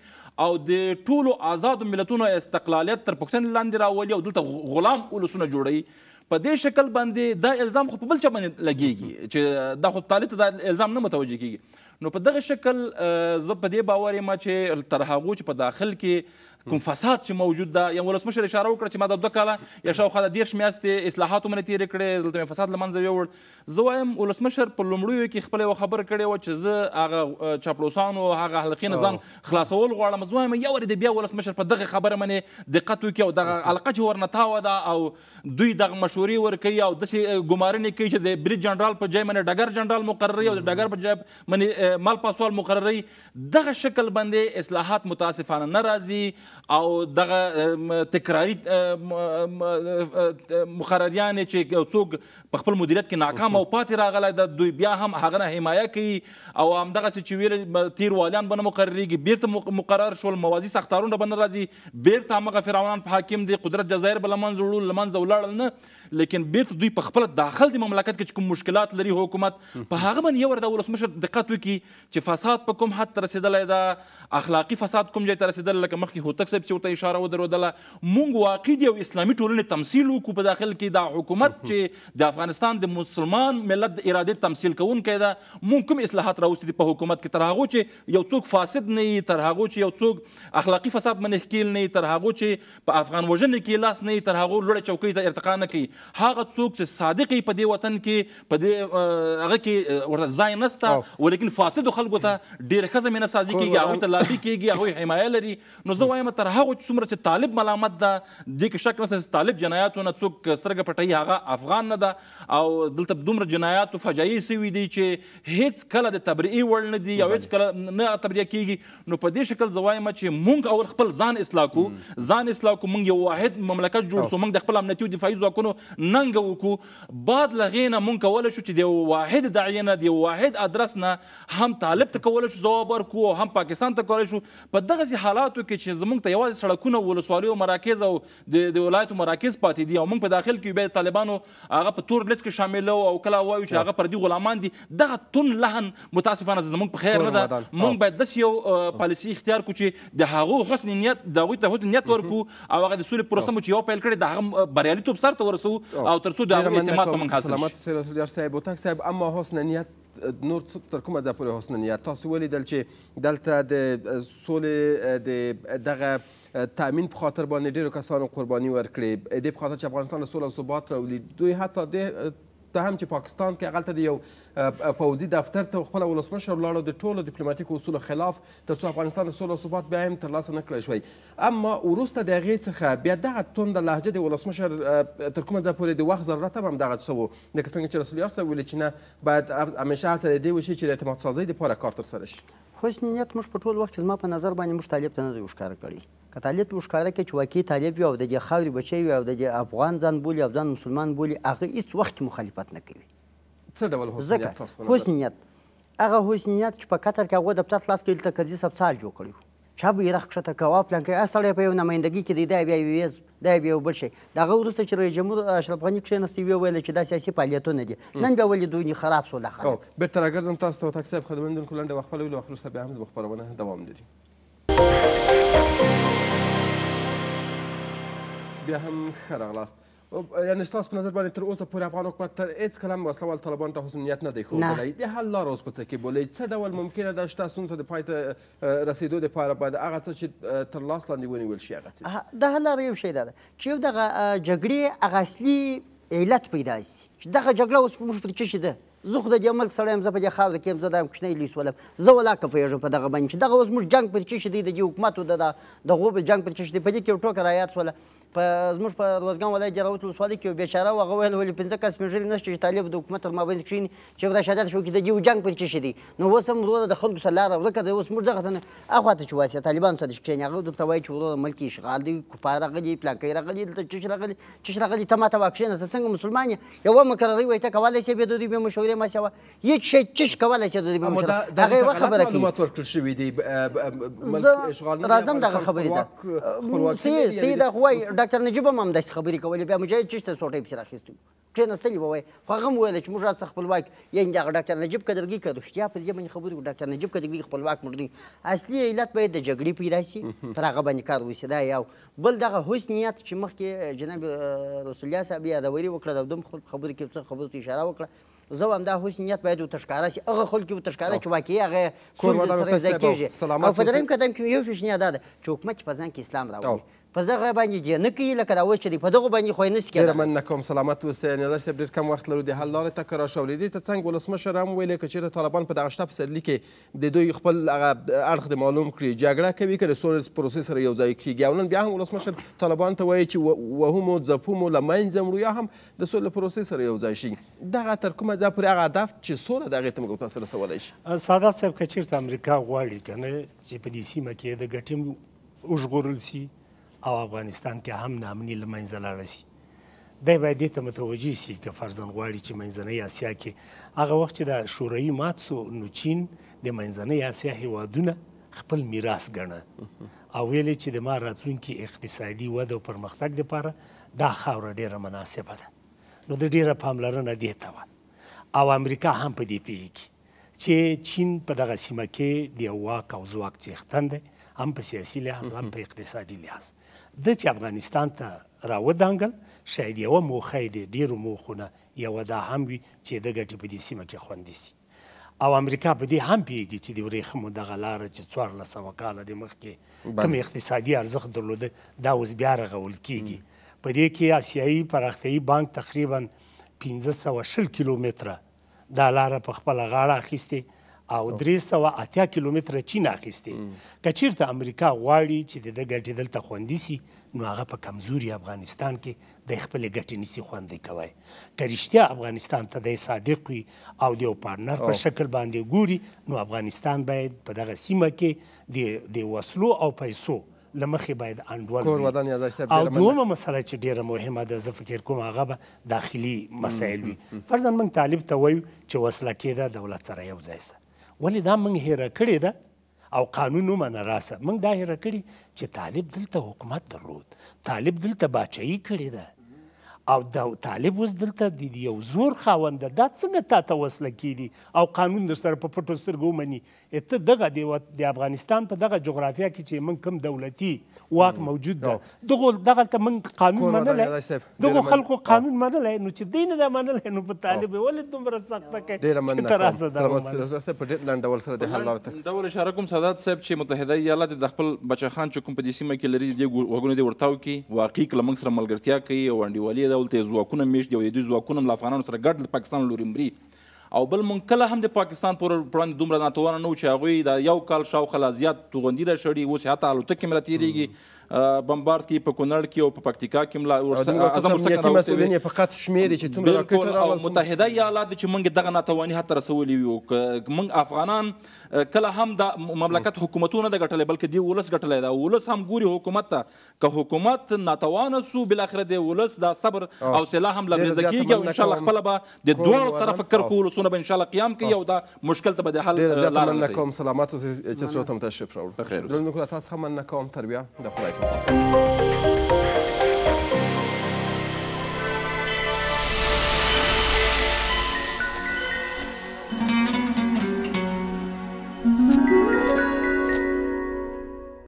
او د ټولو آزادو ملتونو استقلالیت تر پښتن لاندې راولي او دلته غلام اولسونه جوړي په دې شکل باندې دا الزام خو په بل چا باندې لګیږي چې دا خو طالب ته دا الزام نه متوجه کیږي نو په دغه شکل زه په دې باور یم چې تر هغو چې په داخل کې کوم فساد چې موجود ده یم ولسمشر اشاره وکړه چې ما د دوه کاله یا شاوخوا د دېرش میاشتې اصلاحاتو مې تېرې کړې دلته مې فساد له منځه یووړ زه وایم ولسمشر په لومړیو کې خپله یوه خبره کړې وه چې زه هغه چاپلوسانو هغه حلقې ځان خلاصول غواړم زه وایم یو ورې بیا ولسمشر په دغه خبره باندې دقت وکړي او دغه حلقه چې ورنه تاوه ده او دوی دغه مشورې ورکوي او داسې ګمارنې کوي چې د بریج جنرال په ځای باندې ډګر جنرال مقرروي او د ډګر په ځای باندې مال پاسوال مقرروي دغه شکل باندې اصلاحات متاسفانه نه راځي او دغه تکراری مقرریان چې څوک په خپل مدیریت کې ناکام او پاتې راغلی د دوی بیا هم هغه نه حمایه کوي او همدغسې چې ویل تیر والیان به نه مقرریږي بیرته مقرر شول موازي سختارونه به نه راځي بیرته همغه فرعونان په حاکم دي قدرت جزایر به له منځه وړو له منځه ولاړل نه لیکن بیرته دوی په خپل داخل دی مملکت کې کوم مشکلات لري حکومت په هغه باندې یو د ولسمشر دقت وکړي چې فساد په کوم حد رسیدلی دا اخلاقي فساد کوم ځای ته رسیدلی لکه مخکې هوتک صاحب چې ورته اشاره ودرودله موږ واقع دی او اسلامي ټولنې تمثیل وکړو په داخل کې دا حکومت چې د افغانستان د مسلمان ملت د ارادې تمثیل کوونکی ده موږ کوم اصلاحات راوستي دي په حکومت کې تر هغو چې یو څوک فاسد نه وي تر هغو چې یو څوک اخلاقي فساد منې ښکیل نه وي تر هغو چې په افغان وژنې کې لاس نه وي تر هغو لوړه چوکۍ ته ارتقا نه کوي هغه څوک چې صادق په دې وطن کې په دې هغه کې ورته ځای نسته ولیکن فاسدو خلکو ته ډېره ښه زمینه سازي کېږي هغوی ته لابي کېږي هغوی حمایه لري نو زه وایم تر هغو چې څومره چې طالب ملامت ده دې کې شک نشته چې طالب جنایاتو نه څوک سترګه پټوي هغه افغان نه ده او دلته دومره جنایاتو فجایع سوي دي چې هیڅ کله د تبرئې وړ نه دي او هیڅ کله نه تبرئه کېږي نو په دې شکل زه وایم چې مونږ او خپل ځان اصلاح کو ځان اصلاح کو مونږ یو واحد مملکت جوړ سو مونږ د خپل امنیتي او دفاعي ځواکونو ننګ وکړو بعد لغې نه مونږ کولی شو چې د یو واحد داعیې نه د یو واحد ادرس نه هم طالب ته کولی شو ځواب ورکړو او هم پاکستان ته کولی شو په دغسې حالاتو کې چې زمونږ ته یوازې سړکونه ولسوالیو مراکز او د ولایتو مراکز پاتې دي او مونږ په داخل کې بیا طالبانو هغه په تور لیست کې شامل او کله وایو چې هغه پردي غلامان دي دغه تون لحن متاسفانه زمونږ په خیر نه ده مونږ باید داسې یو پالیسي اختیار کړو چې د هغو حسن نیت د هغوی ته حسن نیت ورکړو او هغه د سولې پروسه مو چې یو پیل کړې د هغه بریالیتوب سرته ورسوو او ترڅو د هغه اعتماد په موږ حاصل شي سلامت سید رسول یار صاحب هوتک صاحب اما حسن نیت نور څه تر کومه ځای پورې حسن نیت تاسو ولیدل چې دلته د سولې د دغه تامین په خاطر باندې ډیرو کسانو قرباني ورکړې د په خاطر چې افغانستان سوله او ثبات راولي دوی حتی د ته هم چې پاکستان کې هغلته د یو پوځي دفتر ته خپله ولسمشر ولاړه د ټولو ډیپلوماتیکو اصولو خلاف تر څو افغانستان د سولې او ثبات بیا هم ترلاسه نه کړی شوی اما وروسته د هغې څخه بیا دغه تنده لهجه د ولسمشر تر کومه ځای پورې د وخت ضرورت هم همدغسې څه و لکه څنګه چې رسول یار صاحب ویلي چې نه باید همیشه هڅه د دې وشي چې د اعتماد سازۍ دپاره کار ترسره شي حسن نیت موږ په ټول وخت کې زما په نظر باندې موږ طالب ته نه دی ښکاره کړی که طالب وښکاره کې چې واقعي طالب وي او د دې خاورې بچی وي او د دې افغان ځان بولي او ځان مسلمان بولي هغه هیڅ وخت مخالفت نه کوي څه ډول ځکه حسنیت هغه حسنیت چې په قطر کې هغو دفتر خلاص کړي دلته کرزي صاحب څال جوړ کړی چا بیرغ کښته کوا پلان کوي سړی په یو نمایندګۍ کې دی دا بیا یو حزب دا بیا یو بل شی د هغه وروسته چې رئیس جمهور اشرف غني کښېنستی ویې ویل چې دا سیاسي فعالیتونه دي نن بیا ولې دوی خراب شول خلک بېرته راګرځم تاسو ته هوتک صاحب خدمتونکو لنډه وقفه لولو او وروسته بیا هم زموږ خپرونه دوام لري بیا هم ښه راغلاست یعنی ستاسو په نظر باندې تر اوسه پورې افغان حکومت تر هېڅ کله هم وسله وال طالبانو ته حسنیت نه دی ښودلی د حل لاره اوس په څه کې بولئ څه ډول ممکنه ده شته ستونزو د پای ته رسېدو دپاره باید هغه څه چې تر لاس لاندې ونیول شي هغه څه د حل لاره یو شی دا ده چې یو دغه جګړې هغه اصلي علت پیدا شي چې دغه جګړه اوس موږ پرې څه شي ده زه خو د دې ملک سړی یم زه په دې خاوره کې یم زه دا یم کوچنی لوی سولم زه ولاکه پوهېږم په دغه باندې چې دغه اوس موږ جنګ پرې څه شي دی د دې حکومت د دغو جنګ پرې څه شي دی په دې کې یو ټوکه رایاد سوله په زموږ په روزګان ولایت جراوت ولسوالۍ کې یو بیچاره و هغه ویل ولې پنځه کس مېږلي نشته چې طالب د حکومت تر مابین کښېني چې دا شهادت شو کې د دې جنګ پرې کښې دی نو اوس هم وروره د خلکو سره لاره ورکه ده اوس موږ دغه ته نه هغوا ته چې وایي طالبان سره چې کښېني هغه درته وایي چې وروره ملکي اشغال دی کفار راغلي پلانکی راغلي دلته چش راغلي چش راغلي ته ما ته واکښېنه ته څنګه مسلمان یې یوه مقرري وایي ته کولی شې بې د دوی بې مشورې ما سوه هېڅ شی چش کولی شې د دوی بې مشورې هغه یوه خبره کوي معلومات ورکړل شوي دي راځم دغه خبرې ته سیدا خو وایي ډاکټر نجیب هم همداسې خبرې کولې بیا مجاهد چشته سوټی پسې راخیستی وو کښېنستلي به وای خو هغه هم ویله چې موږ راڅه خپلواک یعنې د هغه ډاکټر نجیب قدرګي که رښتیا پر دې باندې خبرې وکړو ډاکټر نجیب قدرګي خپلواک موږ دوی اصلي علت باید د جګړې پیدا شي پر هغه باندې کار وشي دا یو بل دغه حسن نیت چې مخکې جناب رسول الله صاحب یادوري وکړه د دوم خبرو کې څه خبرو ته اشاره وکړه زه هم دا حسن نیت باید ورته ښکاره شي هغه خلک ورته ښکاره چې واقعي هغه سولې سره یو ځای کېږي او په درېیم قدم کې یو پیشنهاد دا ده چې حکومت په ځان کې اسلام راولي په دغه باندې دی نه کوي لکه دا اوس چې دی په دغه باندې خو یې نسي کېدای ډېره مننه کوم سلامت اوسئ نیاز صاحب ډېر کم وخت لرو د حل لارې ته که راښولې دې ته څنګه ولسمشر هم ویلې که چېرته طالبان په دغه شته پسرلي کې د دوی خپل هغه اړخ د معلوم کړي جګړه کوي که د سولې پروسې سره یو ځای کېږي او نن بیا هم ولسمشر طالبان ته وایي چې وهمو ځپومو له منځه مرو یا هم د سولې پروسې سره یو ځای شي دغه تر کومه ځای پورې هغه هدف چې سوله د هغې ته موږ ترسره سولی شي سادات صاحب که چېرته امریکا غواړي که نه چې په دې سیمه کې د ګټې وژغورل سي او افغانستان کې هم نامني له منځه لاړه شي دی باید دې ته متوجه شي که فرزن غواړي چې منځنۍ اسیا کې هغه وخت چې د شوروي مات سو نو چین د منځنۍ اسیا هیوادونه خپل میراث ګڼه او ویلې چې د ما راتلونکي اقتصادي وده او پرمختګ لپاره دا خاوره ډیره مناسبه ده نو د ډیره پاملرنه دې ته وه او امریکا هم په دې پوهېږي چې چین په دغه سیمه کې د واک او ځواک څښتن دی هم په سیاسي لحاظ هم په اقتصادي لحاظ د چې افغانستان ته راودانګل شاید یو موخه دې ډیرو موخونه یو دا هم وي چې د ګټې په دې سیمه کې خوندي سي او امریکا په دې هم پیږي چې د ورېښمو دغه لاره چې څوارلس سوه کاله د مخکې کوم اقتصادي ارزښت درلوده دا اوس بیا رغول کیږي په دې کې آسیایي پراختیایي بانک تقریبا پنځه سوه شل کیلومتره دا لاره په خپله غاړه اخیستې او درې سوه اتیا کیلومتره چین اخیستې که چیرته امریکا غواړي چې د ده ګټې دلته خوندي سي نو هغه په کمزوري افغانستان کې د خپلې ګټې نسي خوندي کوی که رښتیا افغانستان ته دی صادق وي او د یو پارټنر په شکل باندې ګوري نو افغانستان باید په دغه سیمه کې د وسلو او پیسو لمخې باید انډول او دومره مسله چې ډیره مهمه ده زه فکر کوم هغه به داخلي مسایل وي فرضاً موږ طالب ته وایو چې وسله کېده دولت سره یو ځای سه ولې دا موږ هېره کړې ده او قانون ومنه راسه موږ دا هېره کړي چې طالب دلته حکومت درلود طالب دلته باچایي کړې ده او دا طالب اوس دلته د یو زور خاوند دا څنګه تا ته وسله کیږي او قانون در سره په پټو سترګو مني ته دغه د افغانستان په دغه جغرافیه کې چې من کم دولتي واک موجود ده دغه دغه ته من قانون منلی دغه خلکو قانون منلی نو چې دی نه دا منلی نو په طالب ولې دومره سخته کوي په ډېر لنډ ډول سره د حل لاره ته ډول اشاره کوم سادات صاحب چې متحده ایالات د خپل بچخان چې کوم په دې سیمه کې لري دی وګونه دی ورتاو کې واقعي کلمنګ سره ملګرتیا کوي او انډیوالي ډول ته ځواکونه میشت دي او دوی ځواکونه هم له افغانانو سره ګډ له پاکستان لوري مري او بل مونږ کله هم د پاکستان پر وړاندې دومره ناتوانه نه وو چې هغوی د یو کال شاوخوا لا زیات توغندي راشړي اوس یې حتی الوتکې مې راتېرېږي بمبارد کې په کونړ کې او په پکتیکا کې ملا ورسره مسؤلین یې فقط شمیر چې څومره راکټ راغلل متحده ایالات چې موږ دغه ناتواني هته رسولې وي موږ افغانان کله هم د مملکت حکومتونه د غټلې بلکې دی ولس غټلې دا ولس هم ګوري حکومت ته که حکومت ناتوانه سو بل اخر دی ولس دا صبر او سلا هم لږ ځکیږي او ان شاء الله خپل به د دوه طرف فکر کول سونه به ان شاء الله قیام کوي او دا مشکل ته به د حل لاره لکم سلامات چې سوتم تشریف راوړ بخیر نو تاسو هم نکوم تربیه د خدای you.